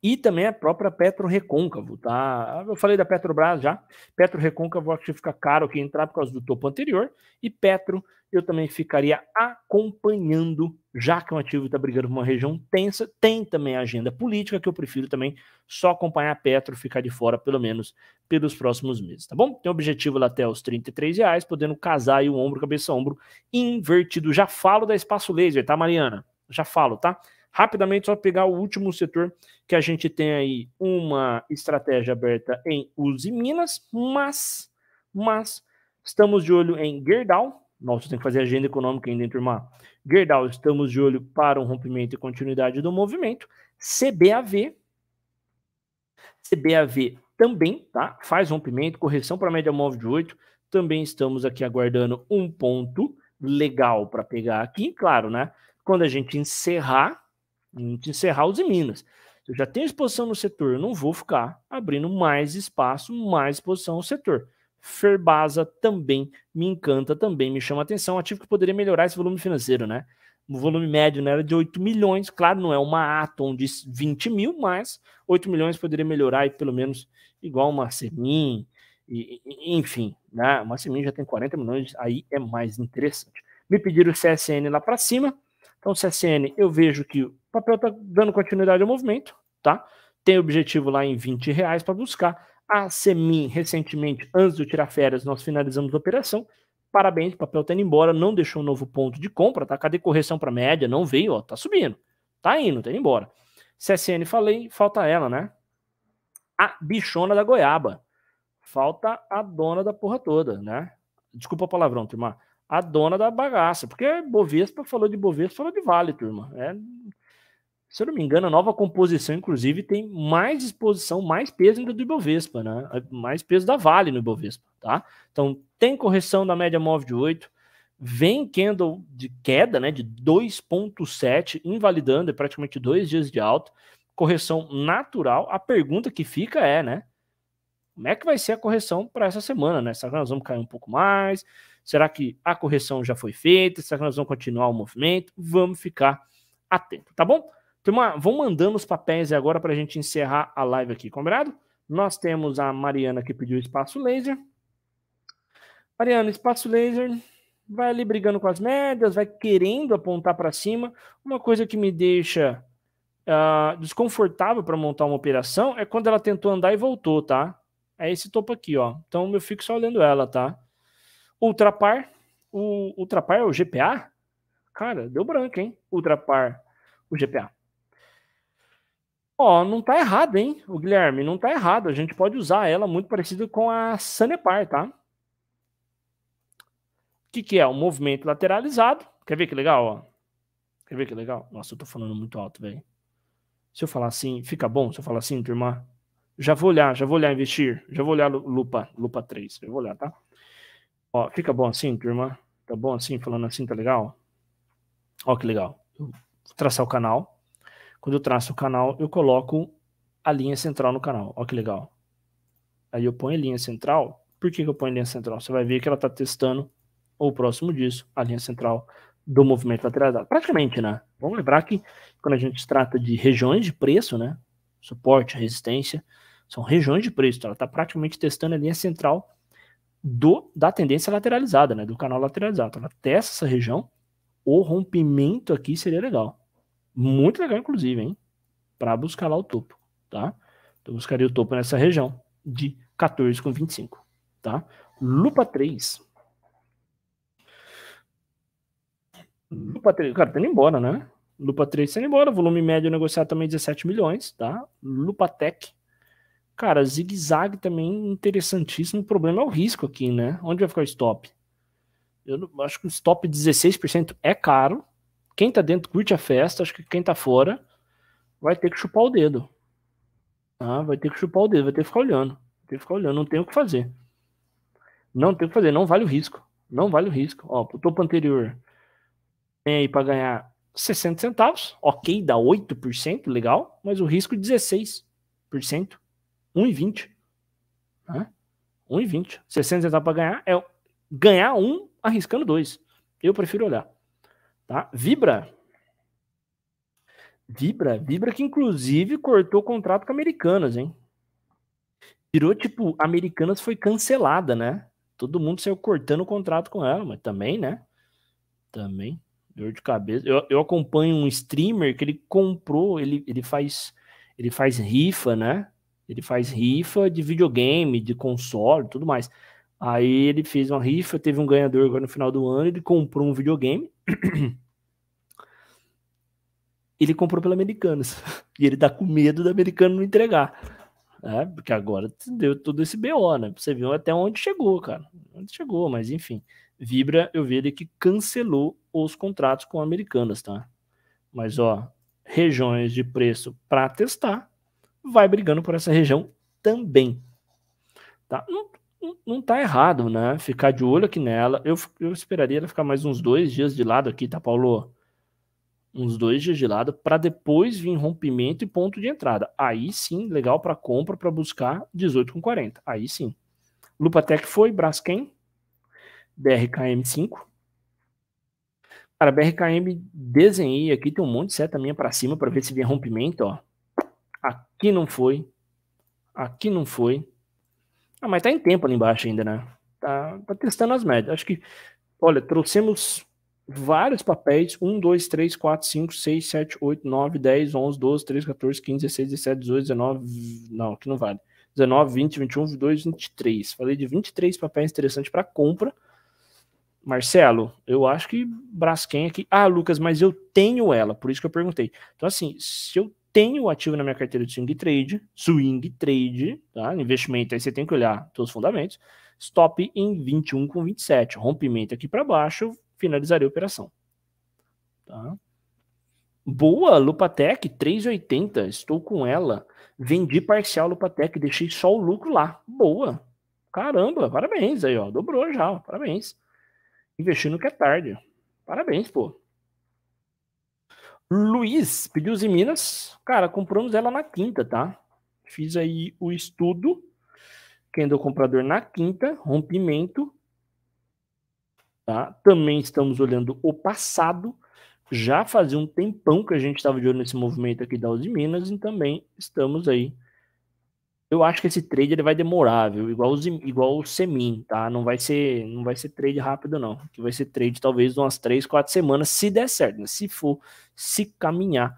E também a própria Petro Recôncavo, tá? Eu falei da Petrobras já. Petro Recôncavo acho que fica caro aqui entrar por causa do topo anterior. E Petro eu também ficaria acompanhando já que o ativo está brigando por uma região tensa, tem também a agenda política, que eu prefiro também só acompanhar a Petro, ficar de fora, pelo menos, pelos próximos meses, tá bom? Tem objetivo lá até os 33 reais, podendo casar o ombro, cabeça, ombro invertido. Já falo da espaço laser, tá, Mariana? Já falo, tá? Rapidamente, só pegar o último setor que a gente tem aí uma estratégia aberta em Uzi Minas, mas, mas estamos de olho em Gerdau, nós tem que fazer agenda econômica ainda, hein, turma? Gerdau, estamos de olho para um rompimento e continuidade do movimento. CBAV. CBAV também, tá? Faz rompimento, correção para a média móvel de 8. Também estamos aqui aguardando um ponto legal para pegar aqui, claro, né? Quando a gente encerrar, a gente encerrar os Minas. eu já tenho exposição no setor, eu não vou ficar abrindo mais espaço, mais exposição ao setor. Ferbasa também me encanta, também me chama atenção. Ativo que poderia melhorar esse volume financeiro, né? O volume médio né, era de 8 milhões, claro, não é uma Atom de 20 mil, mas 8 milhões poderia melhorar e pelo menos igual uma Semin, e, e, enfim, né? Uma Semin já tem 40 milhões, aí é mais interessante. Me pediram o CSN lá para cima, então CSN eu vejo que o papel está dando continuidade ao movimento, tá? Tem objetivo lá em 20 reais para buscar a Semin, recentemente, antes de eu tirar férias, nós finalizamos a operação. Parabéns, o papel tá indo embora, não deixou um novo ponto de compra, tá? Cadê correção para média? Não veio, ó, tá subindo. Tá indo, tá indo embora. CSN, falei, falta ela, né? A bichona da goiaba. Falta a dona da porra toda, né? Desculpa o palavrão, turma. A dona da bagaça, porque Bovespa falou de Bovespa, falou de Vale, turma. É, se eu não me engano, a nova composição, inclusive, tem mais exposição, mais peso ainda do Ibovespa, né? É mais peso da Vale no Ibovespa, tá? Então, tem correção da média móvel de 8, vem candle de queda, né? De 2,7, invalidando, é praticamente dois dias de alta, correção natural. A pergunta que fica é, né? Como é que vai ser a correção para essa semana, né? Será que nós vamos cair um pouco mais? Será que a correção já foi feita? Será que nós vamos continuar o movimento? Vamos ficar atento, tá bom? Turma, vão mandando os papéis agora para a gente encerrar a live aqui, combinado? Nós temos a Mariana que pediu espaço laser. Mariana, espaço laser vai ali brigando com as médias, vai querendo apontar para cima. Uma coisa que me deixa uh, desconfortável para montar uma operação é quando ela tentou andar e voltou, tá? É esse topo aqui, ó. Então eu fico só olhando ela, tá? Ultrapar, o Ultrapar é o GPA? Cara, deu branco, hein? Ultrapar, o GPA. Ó, não tá errado, hein, o Guilherme? Não tá errado. A gente pode usar ela muito parecido com a Sanepar, tá? O que, que é? Um movimento lateralizado. Quer ver que legal, ó? Quer ver que legal? Nossa, eu tô falando muito alto, velho. Se eu falar assim, fica bom se eu falar assim, turma? Já vou olhar, já vou olhar investir. Já vou olhar lupa, lupa 3. Eu vou olhar, tá? Ó, fica bom assim, turma? Tá bom assim, falando assim, tá legal? Ó, que legal. Vou traçar o canal. Quando eu traço o canal, eu coloco a linha central no canal. Olha que legal. Aí eu ponho a linha central. Por que, que eu ponho a linha central? Você vai ver que ela está testando, ou próximo disso, a linha central do movimento lateralizado. Praticamente, né? Vamos lembrar que quando a gente trata de regiões de preço, né? Suporte, resistência, são regiões de preço. Então ela está praticamente testando a linha central do, da tendência lateralizada, né? Do canal lateralizado. Então ela testa essa região. O rompimento aqui seria legal. Muito legal, inclusive, hein? Para buscar lá o topo, tá? Então, buscaria o topo nessa região de 14,25, tá? Lupa 3. Lupa 3, cara, tá indo embora, né? Lupa 3 tá indo embora, volume médio é negociado também 17 milhões, tá? Lupa Tech. Cara, zigue-zague também interessantíssimo. O problema é o risco aqui, né? Onde vai ficar o stop? Eu acho que o stop 16% é caro, quem tá dentro curte a festa, acho que quem tá fora vai ter que chupar o dedo. Ah, vai ter que chupar o dedo, vai ter que ficar olhando. Vai ter que ficar olhando, não tem o que fazer. Não tem o que fazer, não vale o risco. Não vale o risco. Ó, pro topo anterior tem aí para ganhar 60 centavos, ok, dá 8%, legal, mas o risco 16%, 1,20. Né? 1,20. 60 centavos para ganhar é ganhar um arriscando dois. Eu prefiro olhar. Tá? Vibra. Vibra, Vibra que inclusive cortou o contrato com Americanas, hein? Virou tipo, Americanas foi cancelada, né? Todo mundo saiu cortando o contrato com ela, mas também, né? Também, dor de cabeça. Eu, eu acompanho um streamer que ele comprou, ele, ele faz ele faz rifa, né? Ele faz rifa de videogame, de console, tudo mais. Aí ele fez uma rifa, teve um ganhador agora no final do ano, ele comprou um videogame ele comprou pela Americanas. E ele tá com medo da Americana não entregar. Né? Porque agora deu todo esse BO, né? Você viu até onde chegou, cara. Onde chegou, mas enfim. Vibra, eu vi ele que cancelou os contratos com Americanas, tá? Mas, ó, regiões de preço para testar, vai brigando por essa região também. Tá? Não, não tá errado, né? Ficar de olho aqui nela. Eu, eu esperaria ela ficar mais uns dois dias de lado aqui, tá, Paulo? Uns dois dias de lado para depois vir rompimento e ponto de entrada. Aí sim, legal para compra para buscar 18,40. Aí sim. Lupatec foi, Braskem, BRKM5. Cara, BRKM desenhei aqui, tem um monte de seta minha para cima para ver se vem rompimento, ó. Aqui não foi. Aqui não foi. Ah, mas tá em tempo ali embaixo ainda, né? Tá, tá testando as médias. Acho que, olha, trouxemos vários papéis: 1, 2, 3, 4, 5, 6, 7, 8, 9, 10, 11, 12, 13, 14, 15, 16, 17, 18, 19. Não, que não vale. 19, 20, 21, 22, 23. Falei de 23 papéis interessantes para compra. Marcelo, eu acho que Braskem aqui. Ah, Lucas, mas eu tenho ela, por isso que eu perguntei. Então, assim, se eu tenho ativo na minha carteira de swing trade, swing trade, tá? investimento, aí você tem que olhar todos os fundamentos, stop em 21 com 27, rompimento aqui para baixo, finalizaria a operação. Tá? Boa, Lupatec, 3,80, estou com ela, vendi parcial Lupatec, deixei só o lucro lá, boa, caramba, parabéns aí, ó, dobrou já, ó, parabéns. Investindo que é tarde, parabéns, pô. Luiz pediu os em Minas. Cara, compramos ela na quinta, tá? Fiz aí o estudo. Quem é o comprador na quinta, rompimento. Tá? Também estamos olhando o passado. Já fazia um tempão que a gente estava de olho nesse movimento aqui da Uzi Minas e também estamos aí eu acho que esse trade ele vai demorar, viu? Igual, os, igual o Semin, tá? Não vai ser não vai ser trade rápido, não. Que vai ser trade talvez umas 3, 4 semanas, se der certo, né? Se for, se caminhar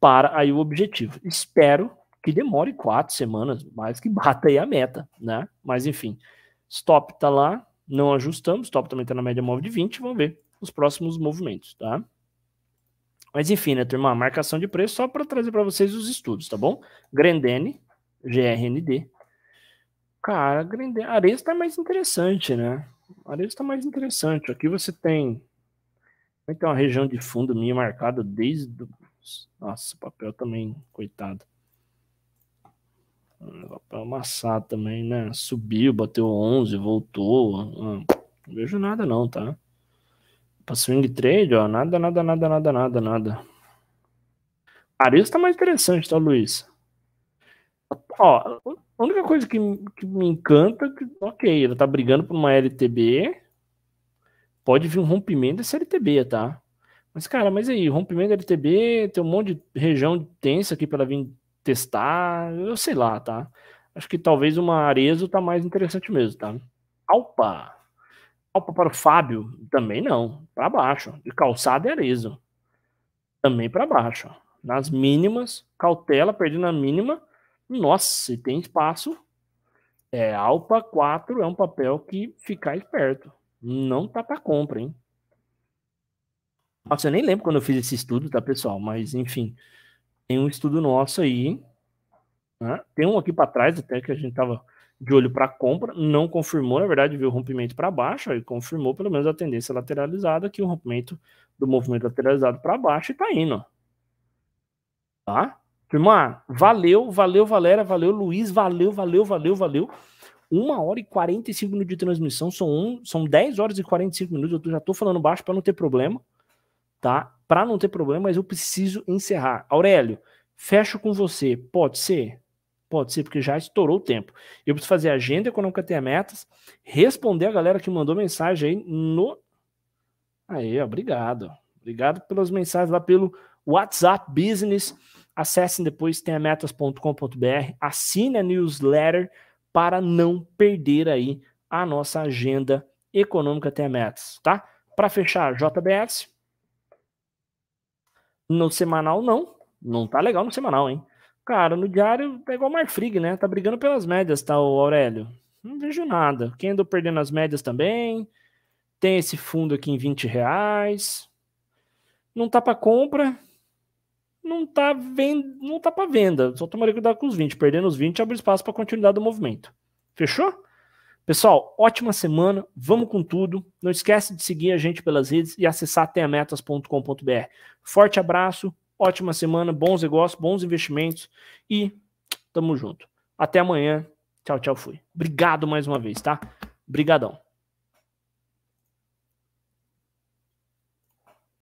para aí o objetivo. Espero que demore 4 semanas, mais que bata aí a meta, né? Mas enfim, stop tá lá, não ajustamos, stop também tá na média móvel de 20, vamos ver os próximos movimentos, tá? Mas enfim, né, turma, marcação de preço só para trazer para vocês os estudos, tá bom? Grendene, GRND. Cara, grande. Ares tá mais interessante, né? Ares tá mais interessante. Aqui você tem. então, uma região de fundo minha marcada desde. Do... Nossa, papel também, coitado. Hum, o papel amassar também, né? Subiu, bateu 11, voltou. Hum, não vejo nada, não, tá? Pra swing trade, ó, nada, nada, nada, nada, nada, nada. Ares tá mais interessante, tá, Luiz? Ó, a única coisa que, que me encanta é que, ok, ela tá brigando por uma LTB. Pode vir um rompimento dessa LTB, tá? Mas, cara, mas aí, rompimento da LTB, tem um monte de região tensa aqui para vir testar, eu sei lá, tá? Acho que talvez uma Arezo tá mais interessante mesmo, tá? Alpa! Alpa para o Fábio? Também não, para baixo. De calçada e é Arezo. Também para baixo. Nas mínimas, cautela, perdendo a mínima, nossa, se tem espaço, é, Alpa 4 é um papel que ficar esperto. Não tá para compra, hein? Nossa, eu nem lembro quando eu fiz esse estudo, tá, pessoal? Mas, enfim, tem um estudo nosso aí. Né? Tem um aqui para trás, até que a gente tava de olho para compra, não confirmou, na verdade, viu o rompimento para baixo, aí confirmou pelo menos a tendência lateralizada, que o rompimento do movimento lateralizado para baixo está indo. Tá? Irmã, valeu, valeu, Valera, valeu, Luiz, valeu, valeu, valeu, valeu. Uma hora e 45 minutos de transmissão, são, um, são 10 horas e 45 minutos, eu já tô falando baixo para não ter problema, tá? Para não ter problema, mas eu preciso encerrar. Aurélio, fecho com você, pode ser? Pode ser, porque já estourou o tempo. Eu preciso fazer agenda econômica ter metas, responder a galera que mandou mensagem aí no. Aí, obrigado. Obrigado pelas mensagens lá pelo WhatsApp Business Acessem depois tenhametas.com.br, assine a newsletter para não perder aí a nossa agenda econômica Tenha Metas, tá? Para fechar, JBS. No semanal, não. Não tá legal no semanal, hein? Cara, no diário é igual Marfrig, né? Tá brigando pelas médias, tá, o Aurélio? Não vejo nada. Quem andou perdendo as médias também. Tem esse fundo aqui em 20 reais. Não tá para compra não tá, vendo não tá para venda. Só tomaria cuidado com os 20. Perdendo os 20 abre espaço para continuidade do movimento. Fechou? Pessoal, ótima semana. Vamos com tudo. Não esquece de seguir a gente pelas redes e acessar teametas.com.br. Forte abraço, ótima semana, bons negócios, bons investimentos e tamo junto. Até amanhã. Tchau, tchau, fui. Obrigado mais uma vez, tá? Brigadão.